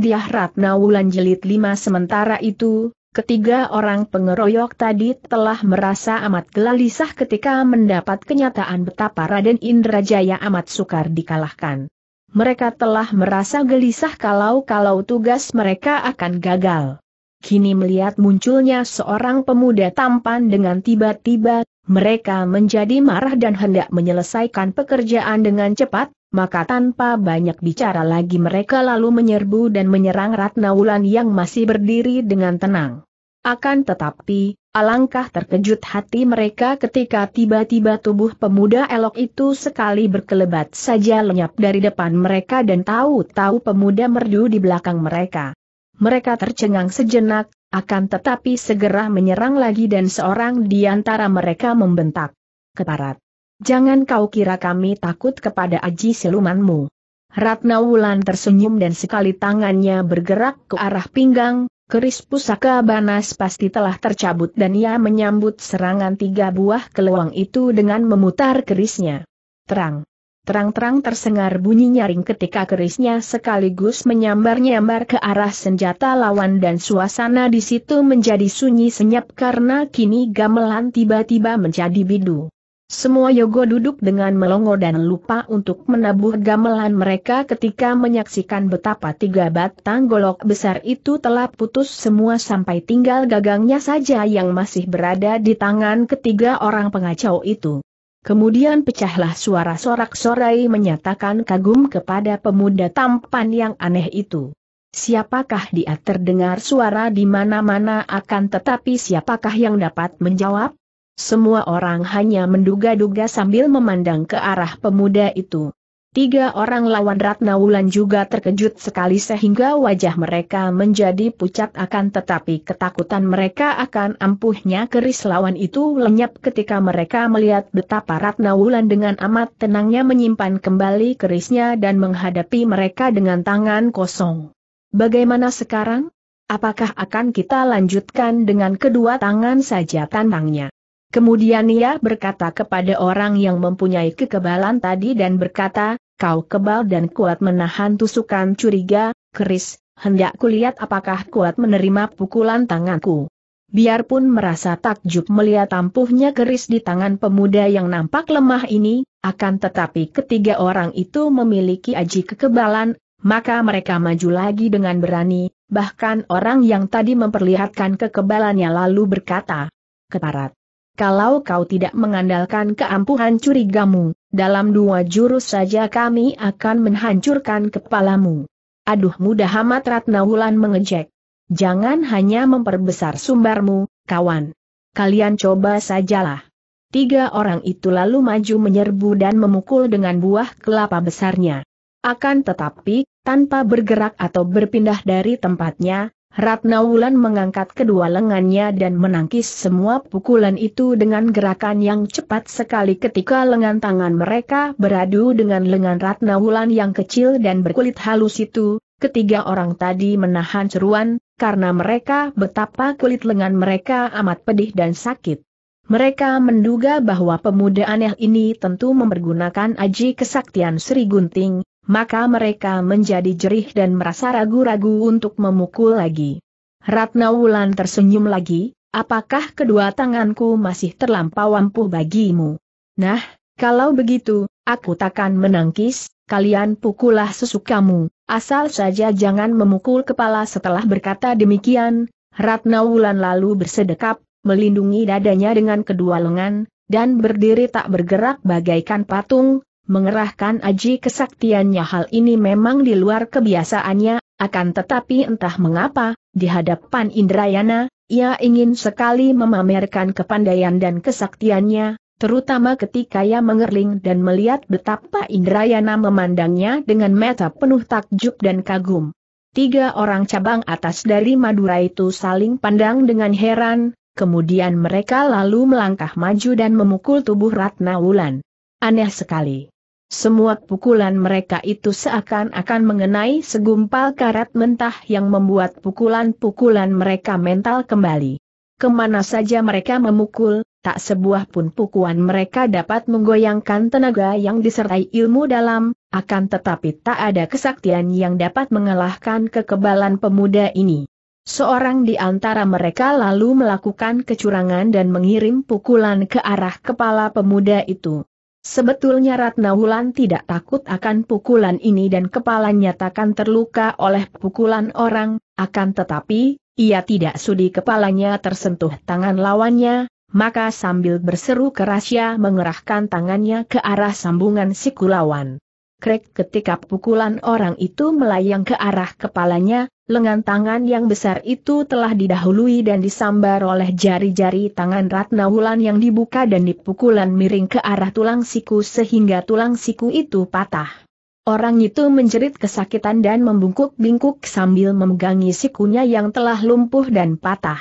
Dia Ratna Wulan Jelit 5 sementara itu, ketiga orang pengeroyok tadi telah merasa amat gelisah ketika mendapat kenyataan betapa Raden Indrajaya amat sukar dikalahkan. Mereka telah merasa gelisah kalau-kalau tugas mereka akan gagal. Kini melihat munculnya seorang pemuda tampan dengan tiba-tiba, mereka menjadi marah dan hendak menyelesaikan pekerjaan dengan cepat, maka tanpa banyak bicara lagi mereka lalu menyerbu dan menyerang Ratna Wulan yang masih berdiri dengan tenang. Akan tetapi, alangkah terkejut hati mereka ketika tiba-tiba tubuh pemuda elok itu sekali berkelebat saja lenyap dari depan mereka dan tahu-tahu pemuda merdu di belakang mereka. Mereka tercengang sejenak, akan tetapi segera menyerang lagi dan seorang di antara mereka membentak. Keparat. Jangan kau kira kami takut kepada aji silumanmu. Ratna Wulan tersenyum dan sekali tangannya bergerak ke arah pinggang, keris pusaka Banas pasti telah tercabut dan ia menyambut serangan tiga buah keluang itu dengan memutar kerisnya. Terang. Terang-terang tersengar bunyi nyaring ketika kerisnya sekaligus menyambar-nyambar ke arah senjata lawan dan suasana di situ menjadi sunyi senyap karena kini gamelan tiba-tiba menjadi bidu. Semua Yogo duduk dengan melongo dan lupa untuk menabuh gamelan mereka ketika menyaksikan betapa tiga batang golok besar itu telah putus semua sampai tinggal gagangnya saja yang masih berada di tangan ketiga orang pengacau itu. Kemudian pecahlah suara sorak-sorai menyatakan kagum kepada pemuda tampan yang aneh itu. Siapakah dia terdengar suara di mana-mana akan tetapi siapakah yang dapat menjawab? Semua orang hanya menduga-duga sambil memandang ke arah pemuda itu. Tiga orang lawan Ratna Wulan juga terkejut sekali sehingga wajah mereka menjadi pucat akan tetapi ketakutan mereka akan ampuhnya keris lawan itu lenyap ketika mereka melihat betapa Ratna Wulan dengan amat tenangnya menyimpan kembali kerisnya dan menghadapi mereka dengan tangan kosong. Bagaimana sekarang? Apakah akan kita lanjutkan dengan kedua tangan saja tantangnya? Kemudian ia berkata kepada orang yang mempunyai kekebalan tadi dan berkata, kau kebal dan kuat menahan tusukan curiga, keris, hendak kulihat apakah kuat menerima pukulan tanganku. Biarpun merasa takjub melihat tampuhnya keris di tangan pemuda yang nampak lemah ini, akan tetapi ketiga orang itu memiliki aji kekebalan, maka mereka maju lagi dengan berani, bahkan orang yang tadi memperlihatkan kekebalannya lalu berkata, Keparat kalau kau tidak mengandalkan keampuhan curigamu, dalam dua jurus saja kami akan menghancurkan kepalamu. Aduh mudah amat Ratna Wulan mengejek. Jangan hanya memperbesar sumbarmu, kawan. Kalian coba sajalah. Tiga orang itu lalu maju menyerbu dan memukul dengan buah kelapa besarnya. Akan tetapi, tanpa bergerak atau berpindah dari tempatnya, Ratna Wulan mengangkat kedua lengannya dan menangkis semua pukulan itu dengan gerakan yang cepat sekali ketika lengan tangan mereka beradu dengan lengan Ratna Wulan yang kecil dan berkulit halus itu, ketiga orang tadi menahan seruan, karena mereka betapa kulit lengan mereka amat pedih dan sakit. Mereka menduga bahwa pemuda aneh ini tentu mempergunakan aji kesaktian Sri Gunting, maka mereka menjadi jerih dan merasa ragu-ragu untuk memukul lagi. Ratna Wulan tersenyum lagi, apakah kedua tanganku masih terlampau ampuh bagimu? Nah, kalau begitu, aku takkan menangkis, kalian pukullah sesukamu, asal saja jangan memukul kepala setelah berkata demikian, Ratna Wulan lalu bersedekap, melindungi dadanya dengan kedua lengan, dan berdiri tak bergerak bagaikan patung, mengerahkan aji kesaktiannya hal ini memang di luar kebiasaannya, akan tetapi entah mengapa, di hadapan Indrayana, ia ingin sekali memamerkan kepandaian dan kesaktiannya, terutama ketika ia mengerling dan melihat betapa Indrayana memandangnya dengan mata penuh takjub dan kagum. Tiga orang cabang atas dari Madura itu saling pandang dengan heran, kemudian mereka lalu melangkah maju dan memukul tubuh Ratna Wulan. Aneh sekali. Semua pukulan mereka itu seakan-akan mengenai segumpal karat mentah yang membuat pukulan-pukulan mereka mental kembali. Kemana saja mereka memukul, tak sebuah pun pukulan mereka dapat menggoyangkan tenaga yang disertai ilmu dalam, akan tetapi tak ada kesaktian yang dapat mengalahkan kekebalan pemuda ini. Seorang di antara mereka lalu melakukan kecurangan dan mengirim pukulan ke arah kepala pemuda itu. Sebetulnya Ratna Wulan tidak takut akan pukulan ini dan kepalanya takkan terluka oleh pukulan orang, akan tetapi, ia tidak sudi kepalanya tersentuh tangan lawannya, maka sambil berseru keras ia mengerahkan tangannya ke arah sambungan siku lawan. Krek ketika pukulan orang itu melayang ke arah kepalanya, lengan tangan yang besar itu telah didahului dan disambar oleh jari-jari tangan Ratna Wulan yang dibuka dan dipukulan miring ke arah tulang siku sehingga tulang siku itu patah. Orang itu menjerit kesakitan dan membungkuk-bingkuk sambil memegangi sikunya yang telah lumpuh dan patah.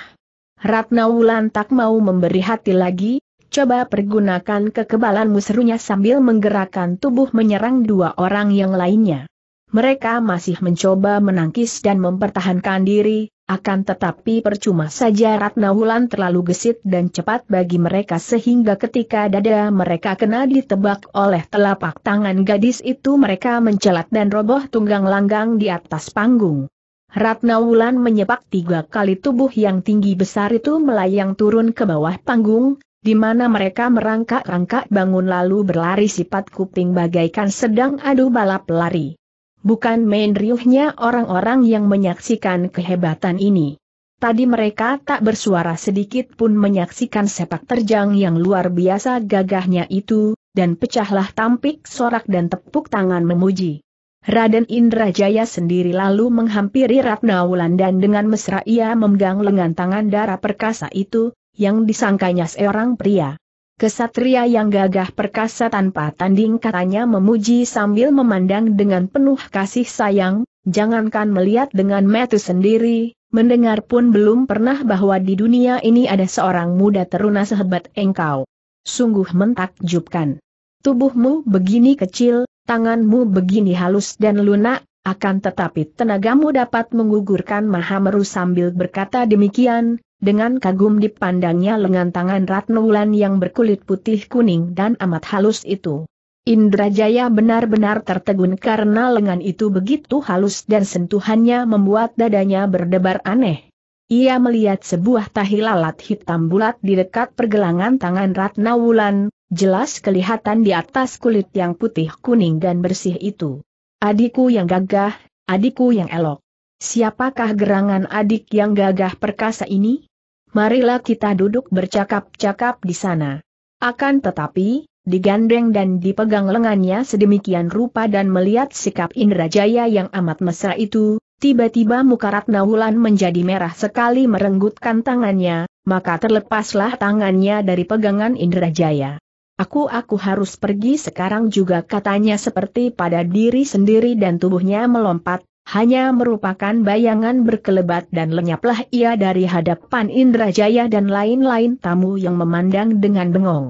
Ratna Wulan tak mau memberi hati lagi, coba pergunakan kekebalanmu serunya sambil menggerakkan tubuh menyerang dua orang yang lainnya mereka masih mencoba menangkis dan mempertahankan diri, akan tetapi percuma saja Ratna Wulan terlalu gesit dan cepat bagi mereka sehingga ketika dada mereka kena ditebak oleh telapak tangan gadis itu mereka mencelat dan roboh tunggang langgang di atas panggung. Ratna Wulan menyepak tiga kali tubuh yang tinggi besar itu melayang turun ke bawah panggung, di mana mereka merangkak-rangkak bangun lalu berlari sifat kuping bagaikan sedang adu balap lari bukan main riuhnya orang-orang yang menyaksikan kehebatan ini. Tadi mereka tak bersuara sedikit pun menyaksikan sepak terjang yang luar biasa gagahnya itu, dan pecahlah tampik sorak dan tepuk tangan memuji. Raden Indrajaya sendiri lalu menghampiri Ratna Wulan dan dengan mesra ia memegang lengan tangan darah perkasa itu, yang disangkanya seorang pria. Kesatria yang gagah perkasa tanpa tanding katanya memuji sambil memandang dengan penuh kasih sayang, jangankan melihat dengan mata sendiri, mendengar pun belum pernah bahwa di dunia ini ada seorang muda teruna sehebat engkau. Sungguh mentakjubkan. Tubuhmu begini kecil, tanganmu begini halus dan lunak, akan tetapi tenagamu dapat menggugurkan Mahameru sambil berkata demikian, dengan kagum dipandangnya lengan tangan Ratna Wulan yang berkulit putih kuning dan amat halus itu. Indrajaya benar-benar tertegun karena lengan itu begitu halus dan sentuhannya membuat dadanya berdebar aneh. Ia melihat sebuah tahi lalat hitam bulat di dekat pergelangan tangan Ratna Wulan, jelas kelihatan di atas kulit yang putih kuning dan bersih itu. Adikku yang gagah, adikku yang elok. Siapakah gerangan adik yang gagah perkasa ini? marilah kita duduk bercakap-cakap di sana. Akan tetapi, digandeng dan dipegang lengannya sedemikian rupa dan melihat sikap Indrajaya yang amat mesra itu, tiba-tiba muka Ratna Wulan menjadi merah sekali merenggutkan tangannya, maka terlepaslah tangannya dari pegangan Indrajaya. Aku aku harus pergi sekarang juga katanya seperti pada diri sendiri dan tubuhnya melompat, hanya merupakan bayangan berkelebat dan lenyaplah ia dari hadapan Indrajaya dan lain-lain tamu yang memandang dengan bengong.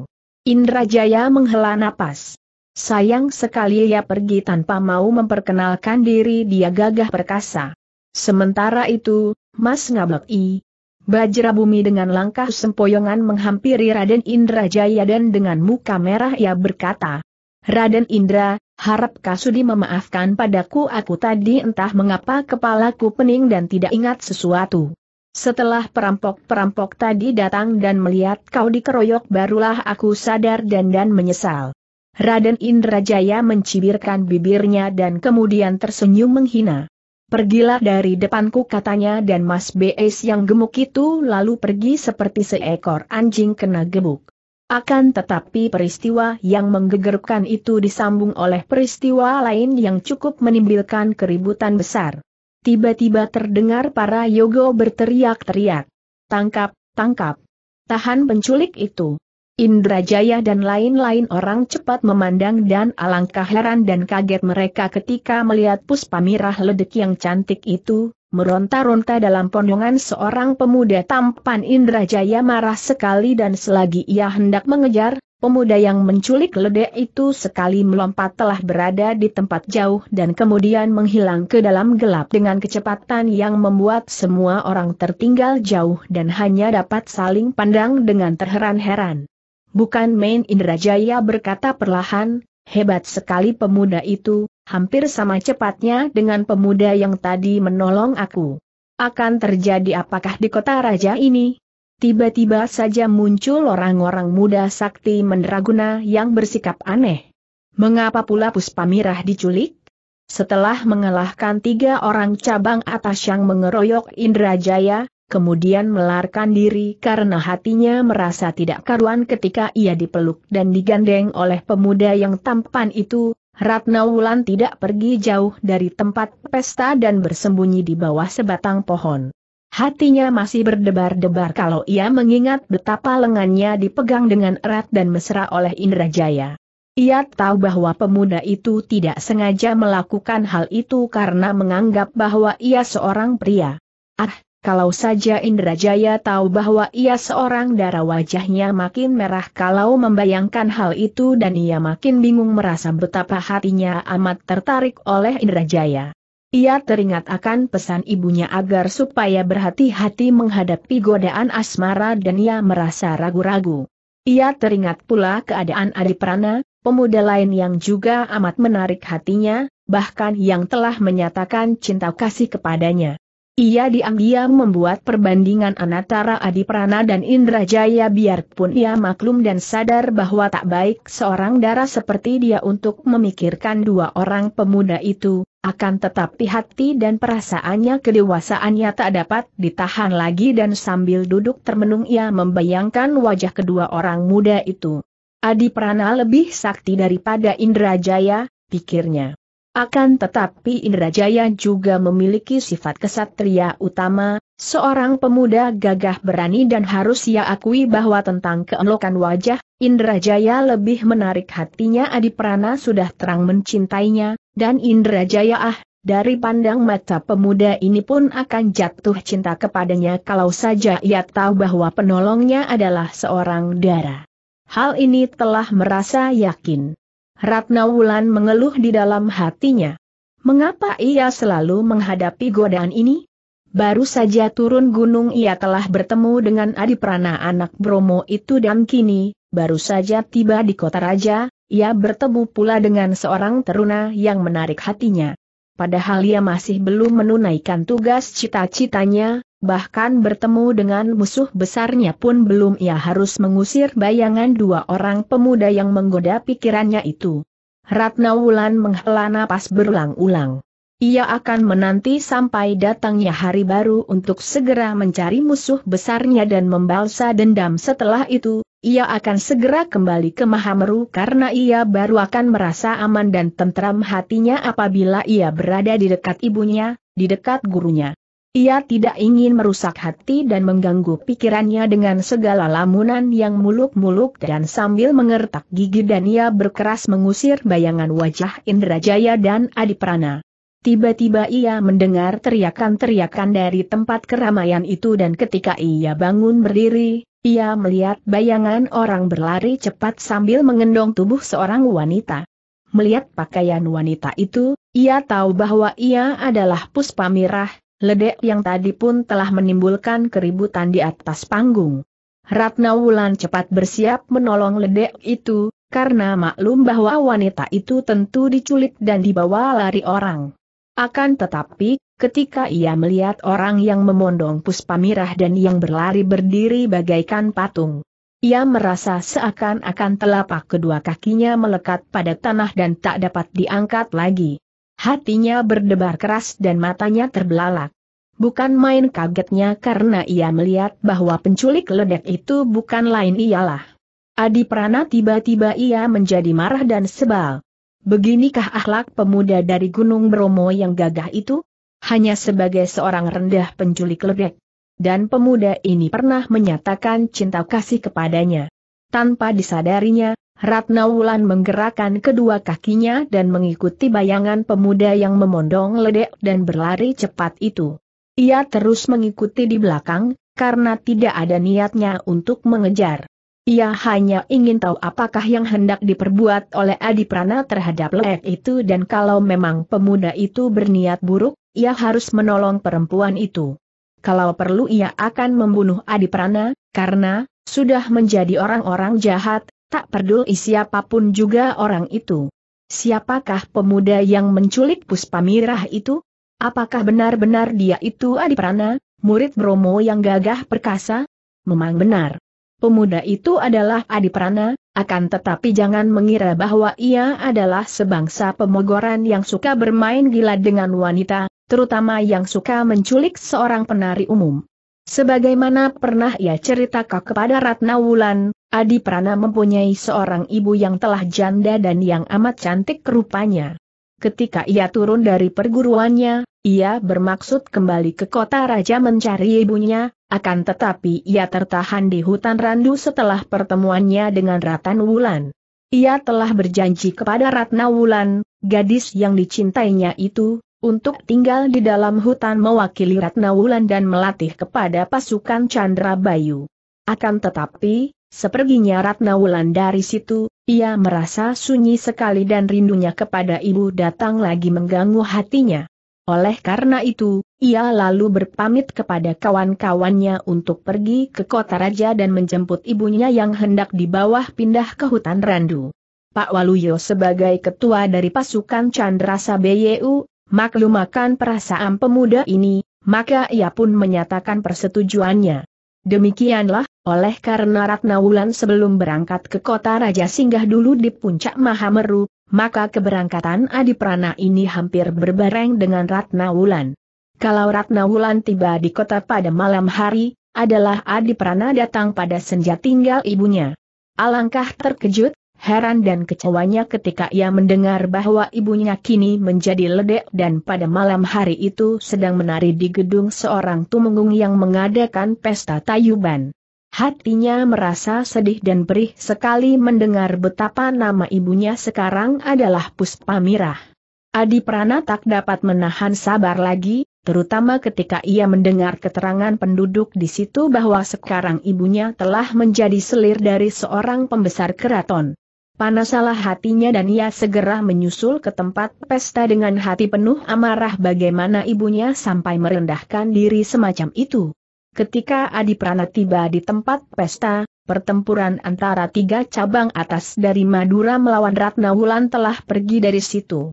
Indrajaya menghela napas. Sayang sekali ia pergi tanpa mau memperkenalkan diri dia gagah perkasa. Sementara itu, Mas Ngablek I. Bajra bumi dengan langkah sempoyongan menghampiri Raden Indrajaya dan dengan muka merah ia berkata, Raden Indra, harap Kasudi memaafkan padaku aku tadi entah mengapa kepalaku pening dan tidak ingat sesuatu. Setelah perampok-perampok tadi datang dan melihat kau dikeroyok barulah aku sadar dan dan menyesal. Raden Indrajaya mencibirkan bibirnya dan kemudian tersenyum menghina. Pergilah dari depanku katanya dan Mas BS yang gemuk itu lalu pergi seperti seekor anjing kena gebuk. Akan tetapi peristiwa yang menggegerkan itu disambung oleh peristiwa lain yang cukup menimbulkan keributan besar. Tiba-tiba terdengar para yogo berteriak-teriak. Tangkap, tangkap. Tahan penculik itu. Indrajaya dan lain-lain orang cepat memandang dan alangkah heran dan kaget mereka ketika melihat puspa mirah ledek yang cantik itu, meronta-ronta dalam pondongan seorang pemuda tampan Indrajaya marah sekali dan selagi ia hendak mengejar, pemuda yang menculik ledek itu sekali melompat telah berada di tempat jauh dan kemudian menghilang ke dalam gelap dengan kecepatan yang membuat semua orang tertinggal jauh dan hanya dapat saling pandang dengan terheran-heran. Bukan main Indrajaya berkata perlahan, hebat sekali pemuda itu, hampir sama cepatnya dengan pemuda yang tadi menolong aku. Akan terjadi apakah di kota raja ini? Tiba-tiba saja muncul orang-orang muda sakti mendraguna yang bersikap aneh. Mengapa pula Puspa diculik? Setelah mengalahkan tiga orang cabang atas yang mengeroyok Indrajaya, kemudian melarikan diri karena hatinya merasa tidak karuan ketika ia dipeluk dan digandeng oleh pemuda yang tampan itu, Ratna Wulan tidak pergi jauh dari tempat pesta dan bersembunyi di bawah sebatang pohon. Hatinya masih berdebar-debar kalau ia mengingat betapa lengannya dipegang dengan erat dan mesra oleh Indra Jaya. Ia tahu bahwa pemuda itu tidak sengaja melakukan hal itu karena menganggap bahwa ia seorang pria. Ah, kalau saja Indrajaya tahu bahwa ia seorang darah wajahnya makin merah kalau membayangkan hal itu dan ia makin bingung merasa betapa hatinya amat tertarik oleh Indrajaya. Ia teringat akan pesan ibunya agar supaya berhati-hati menghadapi godaan asmara dan ia merasa ragu-ragu. Ia teringat pula keadaan Adi Prana, pemuda lain yang juga amat menarik hatinya, bahkan yang telah menyatakan cinta kasih kepadanya. Ia diam-diam membuat perbandingan antara Adi Prana dan Indra Jaya biarpun ia maklum dan sadar bahwa tak baik seorang darah seperti dia untuk memikirkan dua orang pemuda itu, akan tetapi hati dan perasaannya kedewasaannya tak dapat ditahan lagi dan sambil duduk termenung ia membayangkan wajah kedua orang muda itu. Adi Prana lebih sakti daripada Indra Jaya, pikirnya. Akan tetapi Indrajaya juga memiliki sifat kesatria utama, seorang pemuda gagah berani dan harus ia akui bahwa tentang keelokan wajah, Indrajaya lebih menarik hatinya Adi Prana sudah terang mencintainya, dan Indrajaya ah, dari pandang mata pemuda ini pun akan jatuh cinta kepadanya kalau saja ia tahu bahwa penolongnya adalah seorang darah. Hal ini telah merasa yakin. Ratna Wulan mengeluh di dalam hatinya. Mengapa ia selalu menghadapi godaan ini? Baru saja turun gunung ia telah bertemu dengan Adi Prana anak Bromo itu dan kini, baru saja tiba di kota raja, ia bertemu pula dengan seorang teruna yang menarik hatinya. Padahal ia masih belum menunaikan tugas cita-citanya, bahkan bertemu dengan musuh besarnya pun belum ia harus mengusir bayangan dua orang pemuda yang menggoda pikirannya itu. Ratna Wulan menghela napas berulang-ulang. Ia akan menanti sampai datangnya hari baru untuk segera mencari musuh besarnya dan membalsa dendam setelah itu, ia akan segera kembali ke Mahameru karena ia baru akan merasa aman dan tentram hatinya apabila ia berada di dekat ibunya, di dekat gurunya. Ia tidak ingin merusak hati dan mengganggu pikirannya dengan segala lamunan yang muluk-muluk dan sambil mengertak gigi dan ia berkeras mengusir bayangan wajah Indrajaya dan Adiprana. Tiba-tiba ia mendengar teriakan-teriakan dari tempat keramaian itu dan ketika ia bangun berdiri, ia melihat bayangan orang berlari cepat sambil mengendong tubuh seorang wanita. Melihat pakaian wanita itu, ia tahu bahwa ia adalah Puspamirah. Ledek yang tadi pun telah menimbulkan keributan di atas panggung. Ratna Wulan cepat bersiap menolong ledek itu, karena maklum bahwa wanita itu tentu diculik dan dibawa lari orang. Akan tetapi, ketika ia melihat orang yang memondong mirah dan yang berlari berdiri bagaikan patung, ia merasa seakan-akan telapak kedua kakinya melekat pada tanah dan tak dapat diangkat lagi. Hatinya berdebar keras dan matanya terbelalak. Bukan main kagetnya karena ia melihat bahwa penculik ledek itu bukan lain ialah. Adi Prana tiba-tiba ia menjadi marah dan sebal. Beginikah akhlak pemuda dari Gunung Bromo yang gagah itu? Hanya sebagai seorang rendah penculik ledek. Dan pemuda ini pernah menyatakan cinta kasih kepadanya. Tanpa disadarinya, Ratna Wulan menggerakkan kedua kakinya dan mengikuti bayangan pemuda yang memondong ledek dan berlari cepat itu. Ia terus mengikuti di belakang, karena tidak ada niatnya untuk mengejar. Ia hanya ingin tahu apakah yang hendak diperbuat oleh Adi Prana terhadap ledek itu dan kalau memang pemuda itu berniat buruk, ia harus menolong perempuan itu. Kalau perlu ia akan membunuh Adi Prana, karena, sudah menjadi orang-orang jahat, Tak peduli siapapun juga orang itu. Siapakah pemuda yang menculik Puspamirah itu? Apakah benar-benar dia itu Adi Prana, murid Bromo yang gagah perkasa? Memang benar. Pemuda itu adalah Adi Prana. akan tetapi jangan mengira bahwa ia adalah sebangsa pemogoran yang suka bermain gila dengan wanita, terutama yang suka menculik seorang penari umum. Sebagaimana pernah ia ceritakan kepada Ratna Wulan, Adi Prana mempunyai seorang ibu yang telah janda dan yang amat cantik rupanya. Ketika ia turun dari perguruannya, ia bermaksud kembali ke kota raja mencari ibunya, akan tetapi ia tertahan di hutan randu setelah pertemuannya dengan Ratan Wulan. Ia telah berjanji kepada Ratna Wulan, gadis yang dicintainya itu, untuk tinggal di dalam hutan mewakili Ratna Wulan dan melatih kepada pasukan Chandra Bayu. Akan tetapi, Seperginya Ratna Wulan dari situ, ia merasa sunyi sekali dan rindunya kepada ibu datang lagi mengganggu hatinya. Oleh karena itu, ia lalu berpamit kepada kawan-kawannya untuk pergi ke kota raja dan menjemput ibunya yang hendak di bawah pindah ke hutan randu. Pak Waluyo sebagai ketua dari pasukan Chandra Sabeyu, maklum akan perasaan pemuda ini, maka ia pun menyatakan persetujuannya. Demikianlah, oleh karena Ratna Wulan sebelum berangkat ke kota Raja singgah dulu di puncak Mahameru, maka keberangkatan Adi Prana ini hampir berbareng dengan Ratna Wulan. Kalau Ratna Wulan tiba di kota pada malam hari, adalah Adi Prana datang pada senja tinggal ibunya. Alangkah terkejut, heran dan kecewanya ketika ia mendengar bahwa ibunya kini menjadi ledek dan pada malam hari itu sedang menari di gedung seorang tumenggung yang mengadakan pesta tayuban. Hatinya merasa sedih dan perih sekali mendengar betapa nama ibunya sekarang adalah Puspa Mirah. Adi Prana tak dapat menahan sabar lagi, terutama ketika ia mendengar keterangan penduduk di situ bahwa sekarang ibunya telah menjadi selir dari seorang pembesar keraton. Panasalah hatinya dan ia segera menyusul ke tempat pesta dengan hati penuh amarah bagaimana ibunya sampai merendahkan diri semacam itu. Ketika Adi Prana tiba di tempat pesta, pertempuran antara tiga cabang atas dari Madura melawan Ratna Wulan telah pergi dari situ.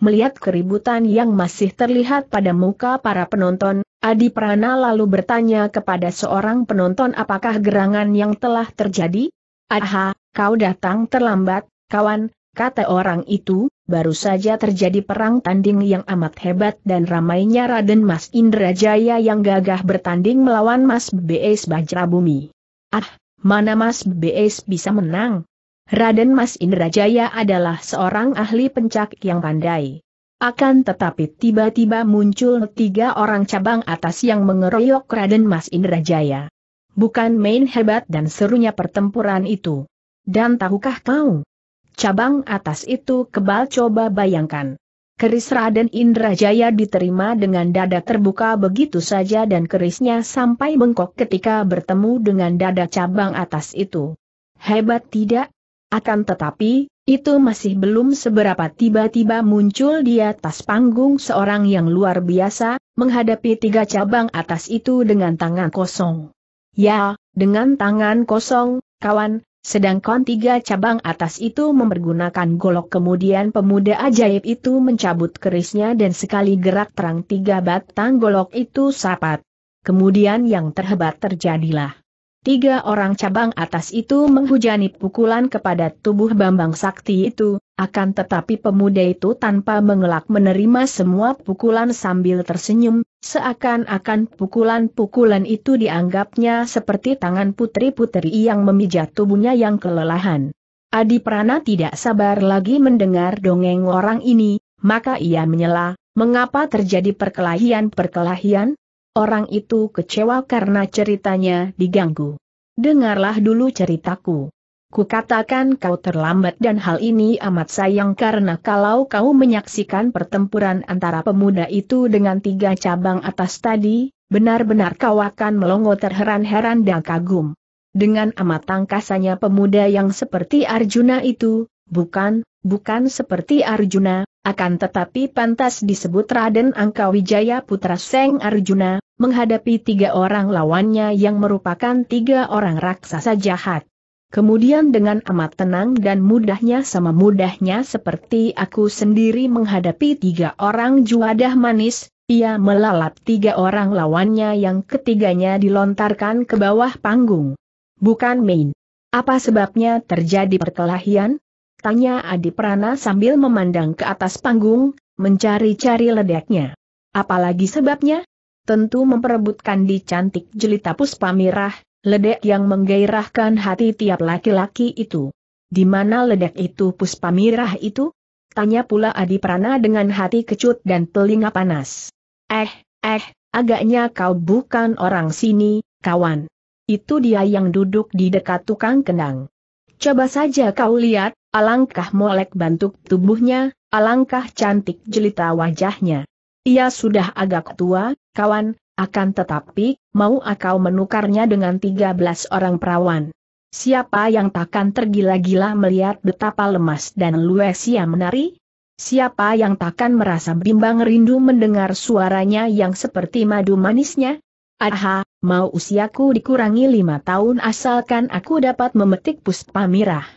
Melihat keributan yang masih terlihat pada muka para penonton, Adi Prana lalu bertanya kepada seorang penonton apakah gerangan yang telah terjadi? Aha, kau datang terlambat, kawan, kata orang itu, baru saja terjadi perang tanding yang amat hebat dan ramainya Raden Mas Indrajaya yang gagah bertanding melawan Mas Bajra Bumi. Ah, mana Mas BS bisa menang? Raden Mas Indrajaya adalah seorang ahli pencak yang pandai. Akan tetapi tiba-tiba muncul tiga orang cabang atas yang mengeroyok Raden Mas Indrajaya. Bukan main hebat dan serunya pertempuran itu. Dan tahukah kau, Cabang atas itu kebal coba bayangkan. Keris Raden Indrajaya diterima dengan dada terbuka begitu saja dan kerisnya sampai bengkok ketika bertemu dengan dada cabang atas itu. Hebat tidak? Akan tetapi, itu masih belum seberapa tiba-tiba muncul di atas panggung seorang yang luar biasa, menghadapi tiga cabang atas itu dengan tangan kosong. Ya, dengan tangan kosong, kawan, Sedangkan tiga cabang atas itu mempergunakan golok kemudian pemuda ajaib itu mencabut kerisnya dan sekali gerak terang tiga batang golok itu sapat. Kemudian yang terhebat terjadilah. Tiga orang cabang atas itu menghujani pukulan kepada tubuh Bambang Sakti itu, akan tetapi pemuda itu tanpa mengelak menerima semua pukulan sambil tersenyum, seakan-akan pukulan-pukulan itu dianggapnya seperti tangan putri-putri yang memijat tubuhnya yang kelelahan. Adi Prana tidak sabar lagi mendengar dongeng orang ini, maka ia menyela, mengapa terjadi perkelahian-perkelahian? Orang itu kecewa karena ceritanya diganggu. Dengarlah dulu ceritaku. Kukatakan kau terlambat dan hal ini amat sayang karena kalau kau menyaksikan pertempuran antara pemuda itu dengan tiga cabang atas tadi, benar-benar kau akan melongo terheran-heran dan kagum. Dengan amat tangkasannya pemuda yang seperti Arjuna itu, bukan, bukan seperti Arjuna, akan tetapi pantas disebut Raden Angkawijaya putra Seng Arjuna, menghadapi tiga orang lawannya yang merupakan tiga orang raksasa jahat. Kemudian dengan amat tenang dan mudahnya sama mudahnya seperti aku sendiri menghadapi tiga orang juadah manis, ia melalap tiga orang lawannya yang ketiganya dilontarkan ke bawah panggung. Bukan main. Apa sebabnya terjadi perkelahian? Tanya Adi Prana sambil memandang ke atas panggung, mencari-cari ledaknya. Apalagi sebabnya? Tentu memperebutkan di cantik jelita puspa merah, Ledek yang menggairahkan hati tiap laki-laki itu. Di mana ledek itu puspa mirah itu? Tanya pula Adi Prana dengan hati kecut dan telinga panas. Eh, eh, agaknya kau bukan orang sini, kawan. Itu dia yang duduk di dekat tukang kendang. Coba saja kau lihat, alangkah molek bantuk tubuhnya, alangkah cantik jelita wajahnya. Ia sudah agak tua, kawan, akan tetapi, mau akau menukarnya dengan 13 orang perawan. Siapa yang takkan tergila-gila melihat betapa lemas dan ia menari? Siapa yang takkan merasa bimbang rindu mendengar suaranya yang seperti madu manisnya? Aha, mau usiaku dikurangi lima tahun asalkan aku dapat memetik puspa mirah.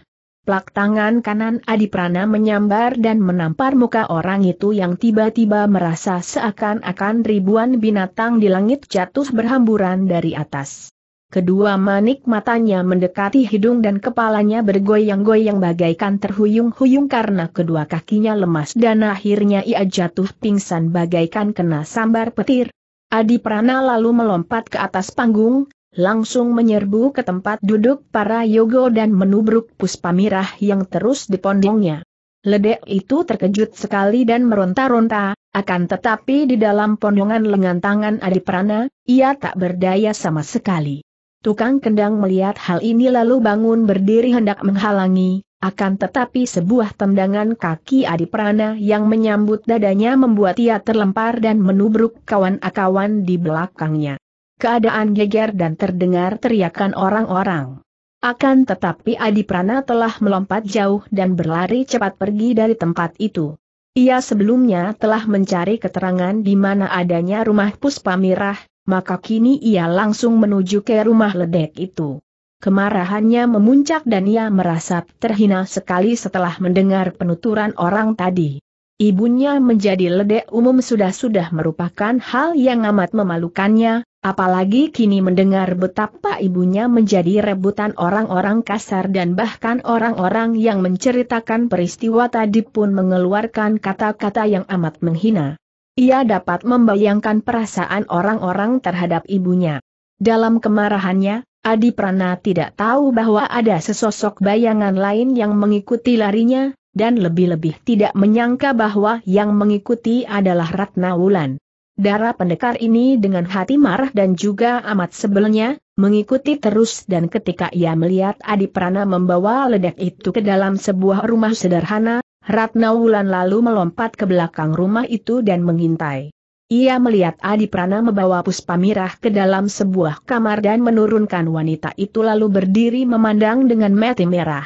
Plak tangan kanan Adi Prana menyambar dan menampar muka orang itu yang tiba-tiba merasa seakan-akan ribuan binatang di langit jatuh berhamburan dari atas. Kedua manik matanya mendekati hidung dan kepalanya bergoyang-goyang bagaikan terhuyung-huyung karena kedua kakinya lemas dan akhirnya ia jatuh pingsan bagaikan kena sambar petir. Adi Prana lalu melompat ke atas panggung, langsung menyerbu ke tempat duduk para yogo dan menubruk Puspamirah yang terus dipondongnya. Ledek itu terkejut sekali dan meronta-ronta, akan tetapi di dalam pondongan lengan tangan Adiprana, ia tak berdaya sama sekali. Tukang kendang melihat hal ini lalu bangun berdiri hendak menghalangi, akan tetapi sebuah tendangan kaki Adiprana yang menyambut dadanya membuat ia terlempar dan menubruk kawan-kawan di belakangnya keadaan geger dan terdengar teriakan orang-orang. Akan tetapi Adi Prana telah melompat jauh dan berlari cepat pergi dari tempat itu. Ia sebelumnya telah mencari keterangan di mana adanya rumah Puspa Mirah, maka kini ia langsung menuju ke rumah ledek itu. Kemarahannya memuncak dan ia merasa terhina sekali setelah mendengar penuturan orang tadi. Ibunya menjadi ledek umum sudah-sudah merupakan hal yang amat memalukannya, Apalagi kini mendengar betapa ibunya menjadi rebutan orang-orang kasar dan bahkan orang-orang yang menceritakan peristiwa tadi pun mengeluarkan kata-kata yang amat menghina. Ia dapat membayangkan perasaan orang-orang terhadap ibunya. Dalam kemarahannya, Adi Prana tidak tahu bahwa ada sesosok bayangan lain yang mengikuti larinya, dan lebih-lebih tidak menyangka bahwa yang mengikuti adalah Ratna Wulan. Darah pendekar ini dengan hati marah dan juga amat sebelnya, mengikuti terus dan ketika ia melihat Adi Prana membawa ledak itu ke dalam sebuah rumah sederhana, Ratna Wulan lalu melompat ke belakang rumah itu dan mengintai. Ia melihat Adi Prana membawa puspa mirah ke dalam sebuah kamar dan menurunkan wanita itu lalu berdiri memandang dengan mati merah.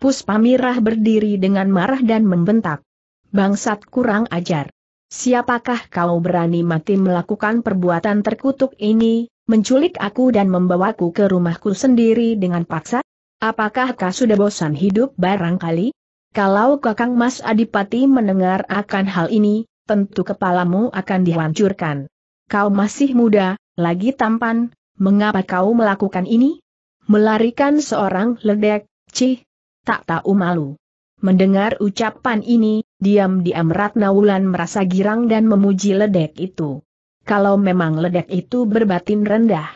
Puspa mirah berdiri dengan marah dan membentak. Bangsat kurang ajar. Siapakah kau berani mati melakukan perbuatan terkutuk ini, menculik aku dan membawaku ke rumahku sendiri dengan paksa? Apakah kau sudah bosan hidup barangkali? Kalau kakang Mas Adipati mendengar akan hal ini, tentu kepalamu akan dihancurkan. Kau masih muda, lagi tampan, mengapa kau melakukan ini? Melarikan seorang ledek, cih, tak tahu malu. Mendengar ucapan ini, diam-diam Ratna Wulan merasa girang dan memuji ledek itu. Kalau memang ledek itu berbatin rendah,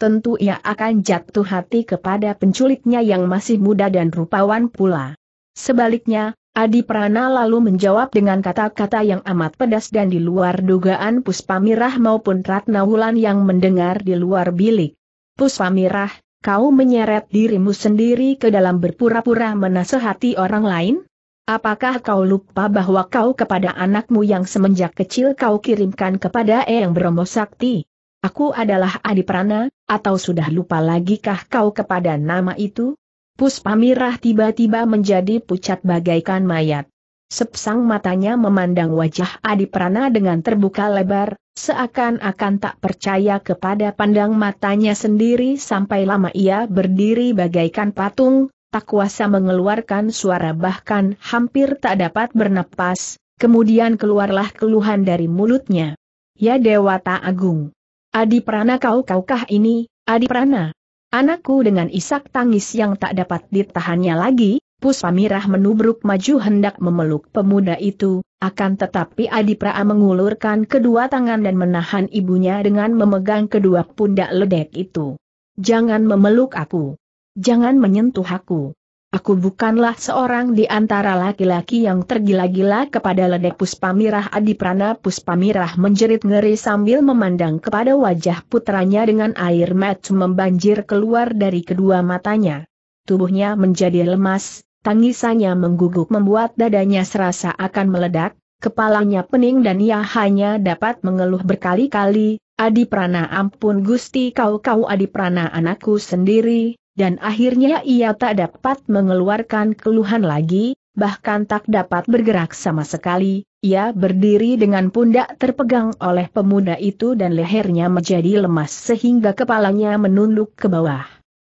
tentu ia akan jatuh hati kepada penculiknya yang masih muda dan rupawan pula. Sebaliknya, Adi Prana lalu menjawab dengan kata-kata yang amat pedas dan di luar dugaan Puspamirah maupun Ratna Wulan yang mendengar di luar bilik. Puspamirah, kau menyeret dirimu sendiri ke dalam berpura-pura menasehati orang lain? Apakah kau lupa bahwa kau kepada anakmu yang semenjak kecil kau kirimkan kepada Eyang Bromo Sakti? Aku adalah Adi Prana, atau sudah lupa lagikah kau kepada nama itu? Puspamirah tiba-tiba menjadi pucat bagaikan mayat. Sepsang matanya memandang wajah Adi Prana dengan terbuka lebar, seakan-akan tak percaya kepada pandang matanya sendiri sampai lama ia berdiri bagaikan patung, tak kuasa mengeluarkan suara bahkan hampir tak dapat bernapas, kemudian keluarlah keluhan dari mulutnya. Ya Dewata Agung! Adi Prana kau kaukah ini, Adi Prana? Anakku dengan isak tangis yang tak dapat ditahannya lagi, Puspamirah menubruk maju hendak memeluk pemuda itu, akan tetapi Adi Praa mengulurkan kedua tangan dan menahan ibunya dengan memegang kedua pundak ledek itu. Jangan memeluk aku. Jangan menyentuh aku. Aku bukanlah seorang di antara laki-laki yang tergila-gila kepada ledek Puspamirah Adi Prana Puspamirah menjerit ngeri sambil memandang kepada wajah putranya dengan air mata membanjir keluar dari kedua matanya. Tubuhnya menjadi lemas, tangisannya mengguguk membuat dadanya serasa akan meledak, kepalanya pening dan ia hanya dapat mengeluh berkali-kali, Adi Prana ampun Gusti kau-kau Adi Prana anakku sendiri, dan akhirnya ia tak dapat mengeluarkan keluhan lagi, bahkan tak dapat bergerak sama sekali, ia berdiri dengan pundak terpegang oleh pemuda itu dan lehernya menjadi lemas sehingga kepalanya menunduk ke bawah.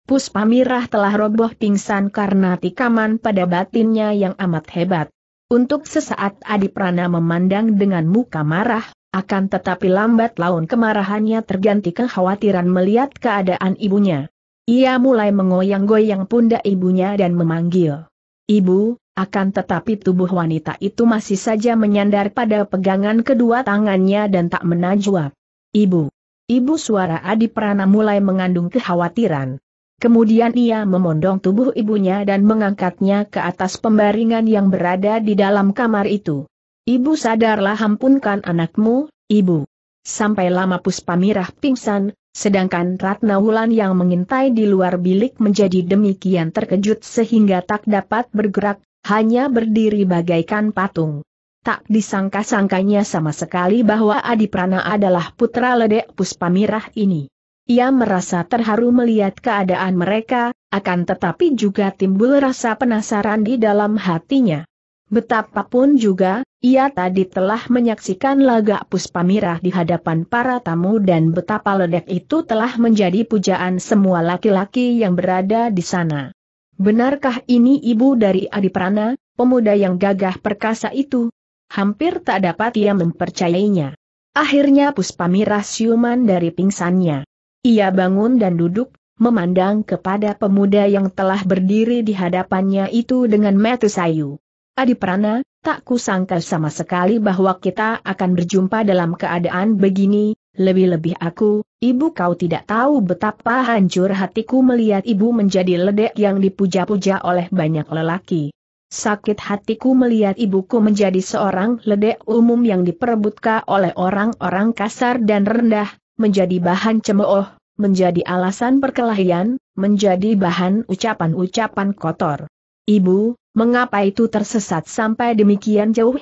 Puspa Mirah telah roboh pingsan karena tikaman pada batinnya yang amat hebat. Untuk sesaat Adi Prana memandang dengan muka marah, akan tetapi lambat laun kemarahannya terganti kekhawatiran melihat keadaan ibunya. Ia mulai mengoyang-goyang pundak ibunya dan memanggil. Ibu, akan tetapi tubuh wanita itu masih saja menyandar pada pegangan kedua tangannya dan tak menajwa. Ibu. Ibu suara Adi Prana mulai mengandung kekhawatiran. Kemudian ia memondong tubuh ibunya dan mengangkatnya ke atas pembaringan yang berada di dalam kamar itu. Ibu sadarlah ampunkan anakmu, ibu. Sampai lama Puspamirah pingsan, sedangkan Ratna Wulan yang mengintai di luar bilik menjadi demikian terkejut sehingga tak dapat bergerak, hanya berdiri bagaikan patung. Tak disangka-sangkanya sama sekali bahwa Adi Prana adalah putra ledek Puspamirah ini. Ia merasa terharu melihat keadaan mereka, akan tetapi juga timbul rasa penasaran di dalam hatinya. Betapapun juga, ia tadi telah menyaksikan laga puspa di hadapan para tamu dan betapa ledek itu telah menjadi pujaan semua laki-laki yang berada di sana. Benarkah ini ibu dari Adiprana, pemuda yang gagah perkasa itu? Hampir tak dapat ia mempercayainya. Akhirnya Puspa siuman dari pingsannya. Ia bangun dan duduk, memandang kepada pemuda yang telah berdiri di hadapannya itu dengan mata sayu. Adiprana, tak kusangka sama sekali bahwa kita akan berjumpa dalam keadaan begini, lebih-lebih aku, ibu kau tidak tahu betapa hancur hatiku melihat ibu menjadi ledek yang dipuja-puja oleh banyak lelaki. Sakit hatiku melihat ibuku menjadi seorang ledek umum yang diperebutkan oleh orang-orang kasar dan rendah, menjadi bahan cemooh, menjadi alasan perkelahian, menjadi bahan ucapan-ucapan kotor. Ibu, mengapa itu tersesat sampai demikian jauh?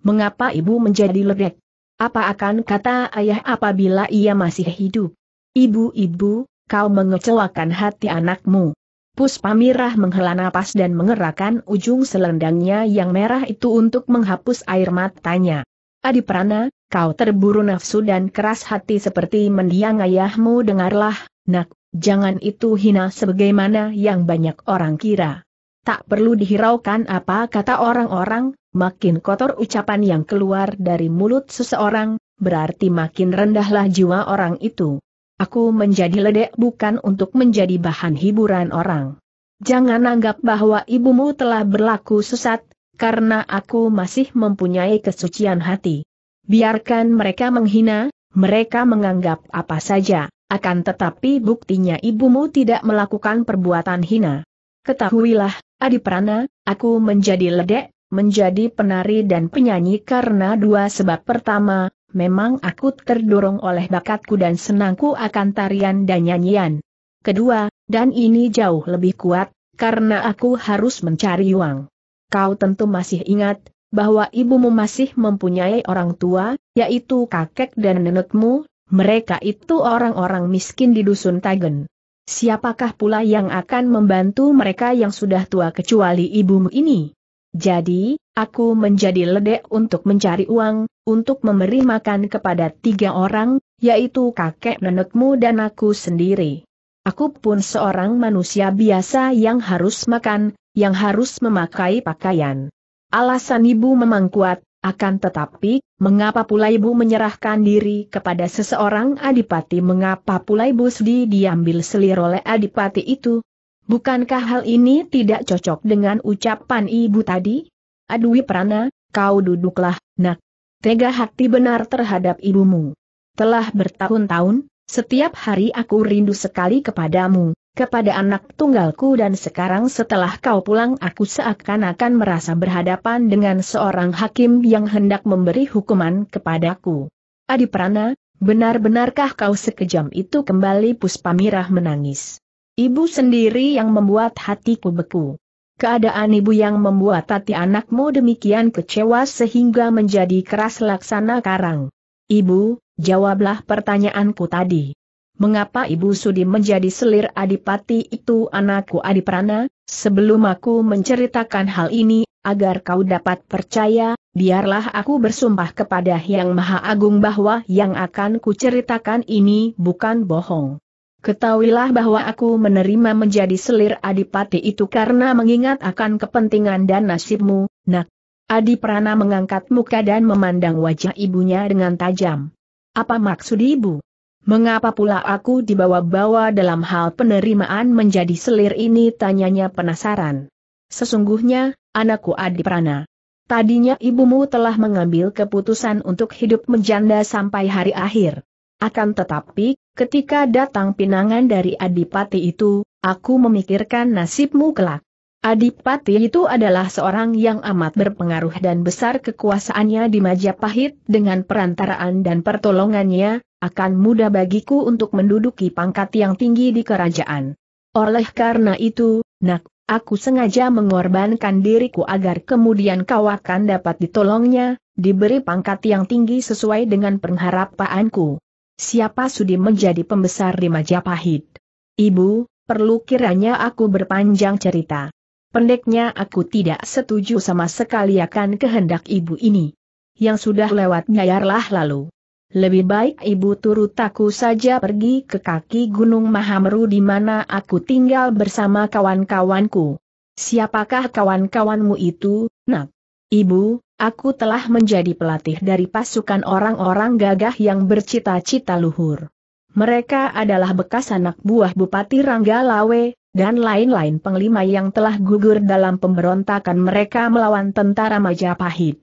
Mengapa ibu menjadi ledek? Apa akan kata ayah apabila ia masih hidup? Ibu-ibu, kau mengecewakan hati anakmu. Puspamirah menghela napas dan mengerahkan ujung selendangnya yang merah itu untuk menghapus air matanya. Adi Prana, kau terburu nafsu dan keras hati seperti mendiang ayahmu dengarlah, nak, jangan itu hina sebagaimana yang banyak orang kira. Tak perlu dihiraukan apa kata orang-orang, makin kotor ucapan yang keluar dari mulut seseorang, berarti makin rendahlah jiwa orang itu. Aku menjadi ledek bukan untuk menjadi bahan hiburan orang. Jangan anggap bahwa ibumu telah berlaku sesat, karena aku masih mempunyai kesucian hati. Biarkan mereka menghina, mereka menganggap apa saja, akan tetapi buktinya ibumu tidak melakukan perbuatan hina. Ketahuilah, Adiprana, aku menjadi ledek, menjadi penari dan penyanyi karena dua sebab pertama, memang aku terdorong oleh bakatku dan senangku akan tarian dan nyanyian. Kedua, dan ini jauh lebih kuat, karena aku harus mencari uang. Kau tentu masih ingat, bahwa ibumu masih mempunyai orang tua, yaitu kakek dan nenekmu, mereka itu orang-orang miskin di dusun Tagen. Siapakah pula yang akan membantu mereka yang sudah tua kecuali ibumu ini? Jadi, aku menjadi ledek untuk mencari uang, untuk memberi makan kepada tiga orang, yaitu kakek nenekmu dan aku sendiri. Aku pun seorang manusia biasa yang harus makan, yang harus memakai pakaian. Alasan ibu memang kuat, akan tetapi, mengapa pula ibu menyerahkan diri kepada seseorang adipati? Mengapa pula ibu sedih diambil selir oleh adipati itu? Bukankah hal ini tidak cocok dengan ucapan ibu tadi? Adui Prana, kau duduklah, nak. Tega hati benar terhadap ibumu. Telah bertahun-tahun, setiap hari aku rindu sekali kepadamu, kepada anak tunggalku dan sekarang setelah kau pulang aku seakan-akan merasa berhadapan dengan seorang hakim yang hendak memberi hukuman kepadaku. Adi Prana, benar-benarkah kau sekejam itu kembali Puspamirah menangis. Ibu sendiri yang membuat hatiku beku. Keadaan ibu yang membuat hati anakmu demikian kecewa sehingga menjadi keras laksana karang. Ibu, jawablah pertanyaanku tadi mengapa Ibu Sudi menjadi selir adipati itu anakku adiprana, sebelum aku menceritakan hal ini, agar kau dapat percaya, biarlah aku bersumpah kepada Yang Maha Agung bahwa yang akan kuceritakan ini bukan bohong. Ketahuilah bahwa aku menerima menjadi selir adipati itu karena mengingat akan kepentingan dan nasibmu, nak. Adi Prana mengangkat muka dan memandang wajah ibunya dengan tajam. Apa maksud ibu? Mengapa pula aku dibawa-bawa dalam hal penerimaan menjadi selir ini tanyanya penasaran. Sesungguhnya, anakku Adiprana. Tadinya ibumu telah mengambil keputusan untuk hidup menjanda sampai hari akhir. Akan tetapi, ketika datang pinangan dari Adipati itu, aku memikirkan nasibmu kelak. Adipati itu adalah seorang yang amat berpengaruh dan besar kekuasaannya di Majapahit dengan perantaraan dan pertolongannya, akan mudah bagiku untuk menduduki pangkat yang tinggi di kerajaan. Oleh karena itu, nak, aku sengaja mengorbankan diriku agar kemudian kau akan dapat ditolongnya, diberi pangkat yang tinggi sesuai dengan pengharapanku. Siapa sudi menjadi pembesar di Majapahit? Ibu, perlu kiranya aku berpanjang cerita. Pendeknya aku tidak setuju sama sekali akan kehendak ibu ini. Yang sudah lewat nyayarlah lalu. Lebih baik ibu turut aku saja pergi ke kaki Gunung Mahameru di mana aku tinggal bersama kawan-kawanku. Siapakah kawan-kawanmu itu, nak? Ibu, aku telah menjadi pelatih dari pasukan orang-orang gagah yang bercita-cita luhur. Mereka adalah bekas anak buah Bupati Ranggalawe, dan lain-lain penglima yang telah gugur dalam pemberontakan mereka melawan tentara Majapahit.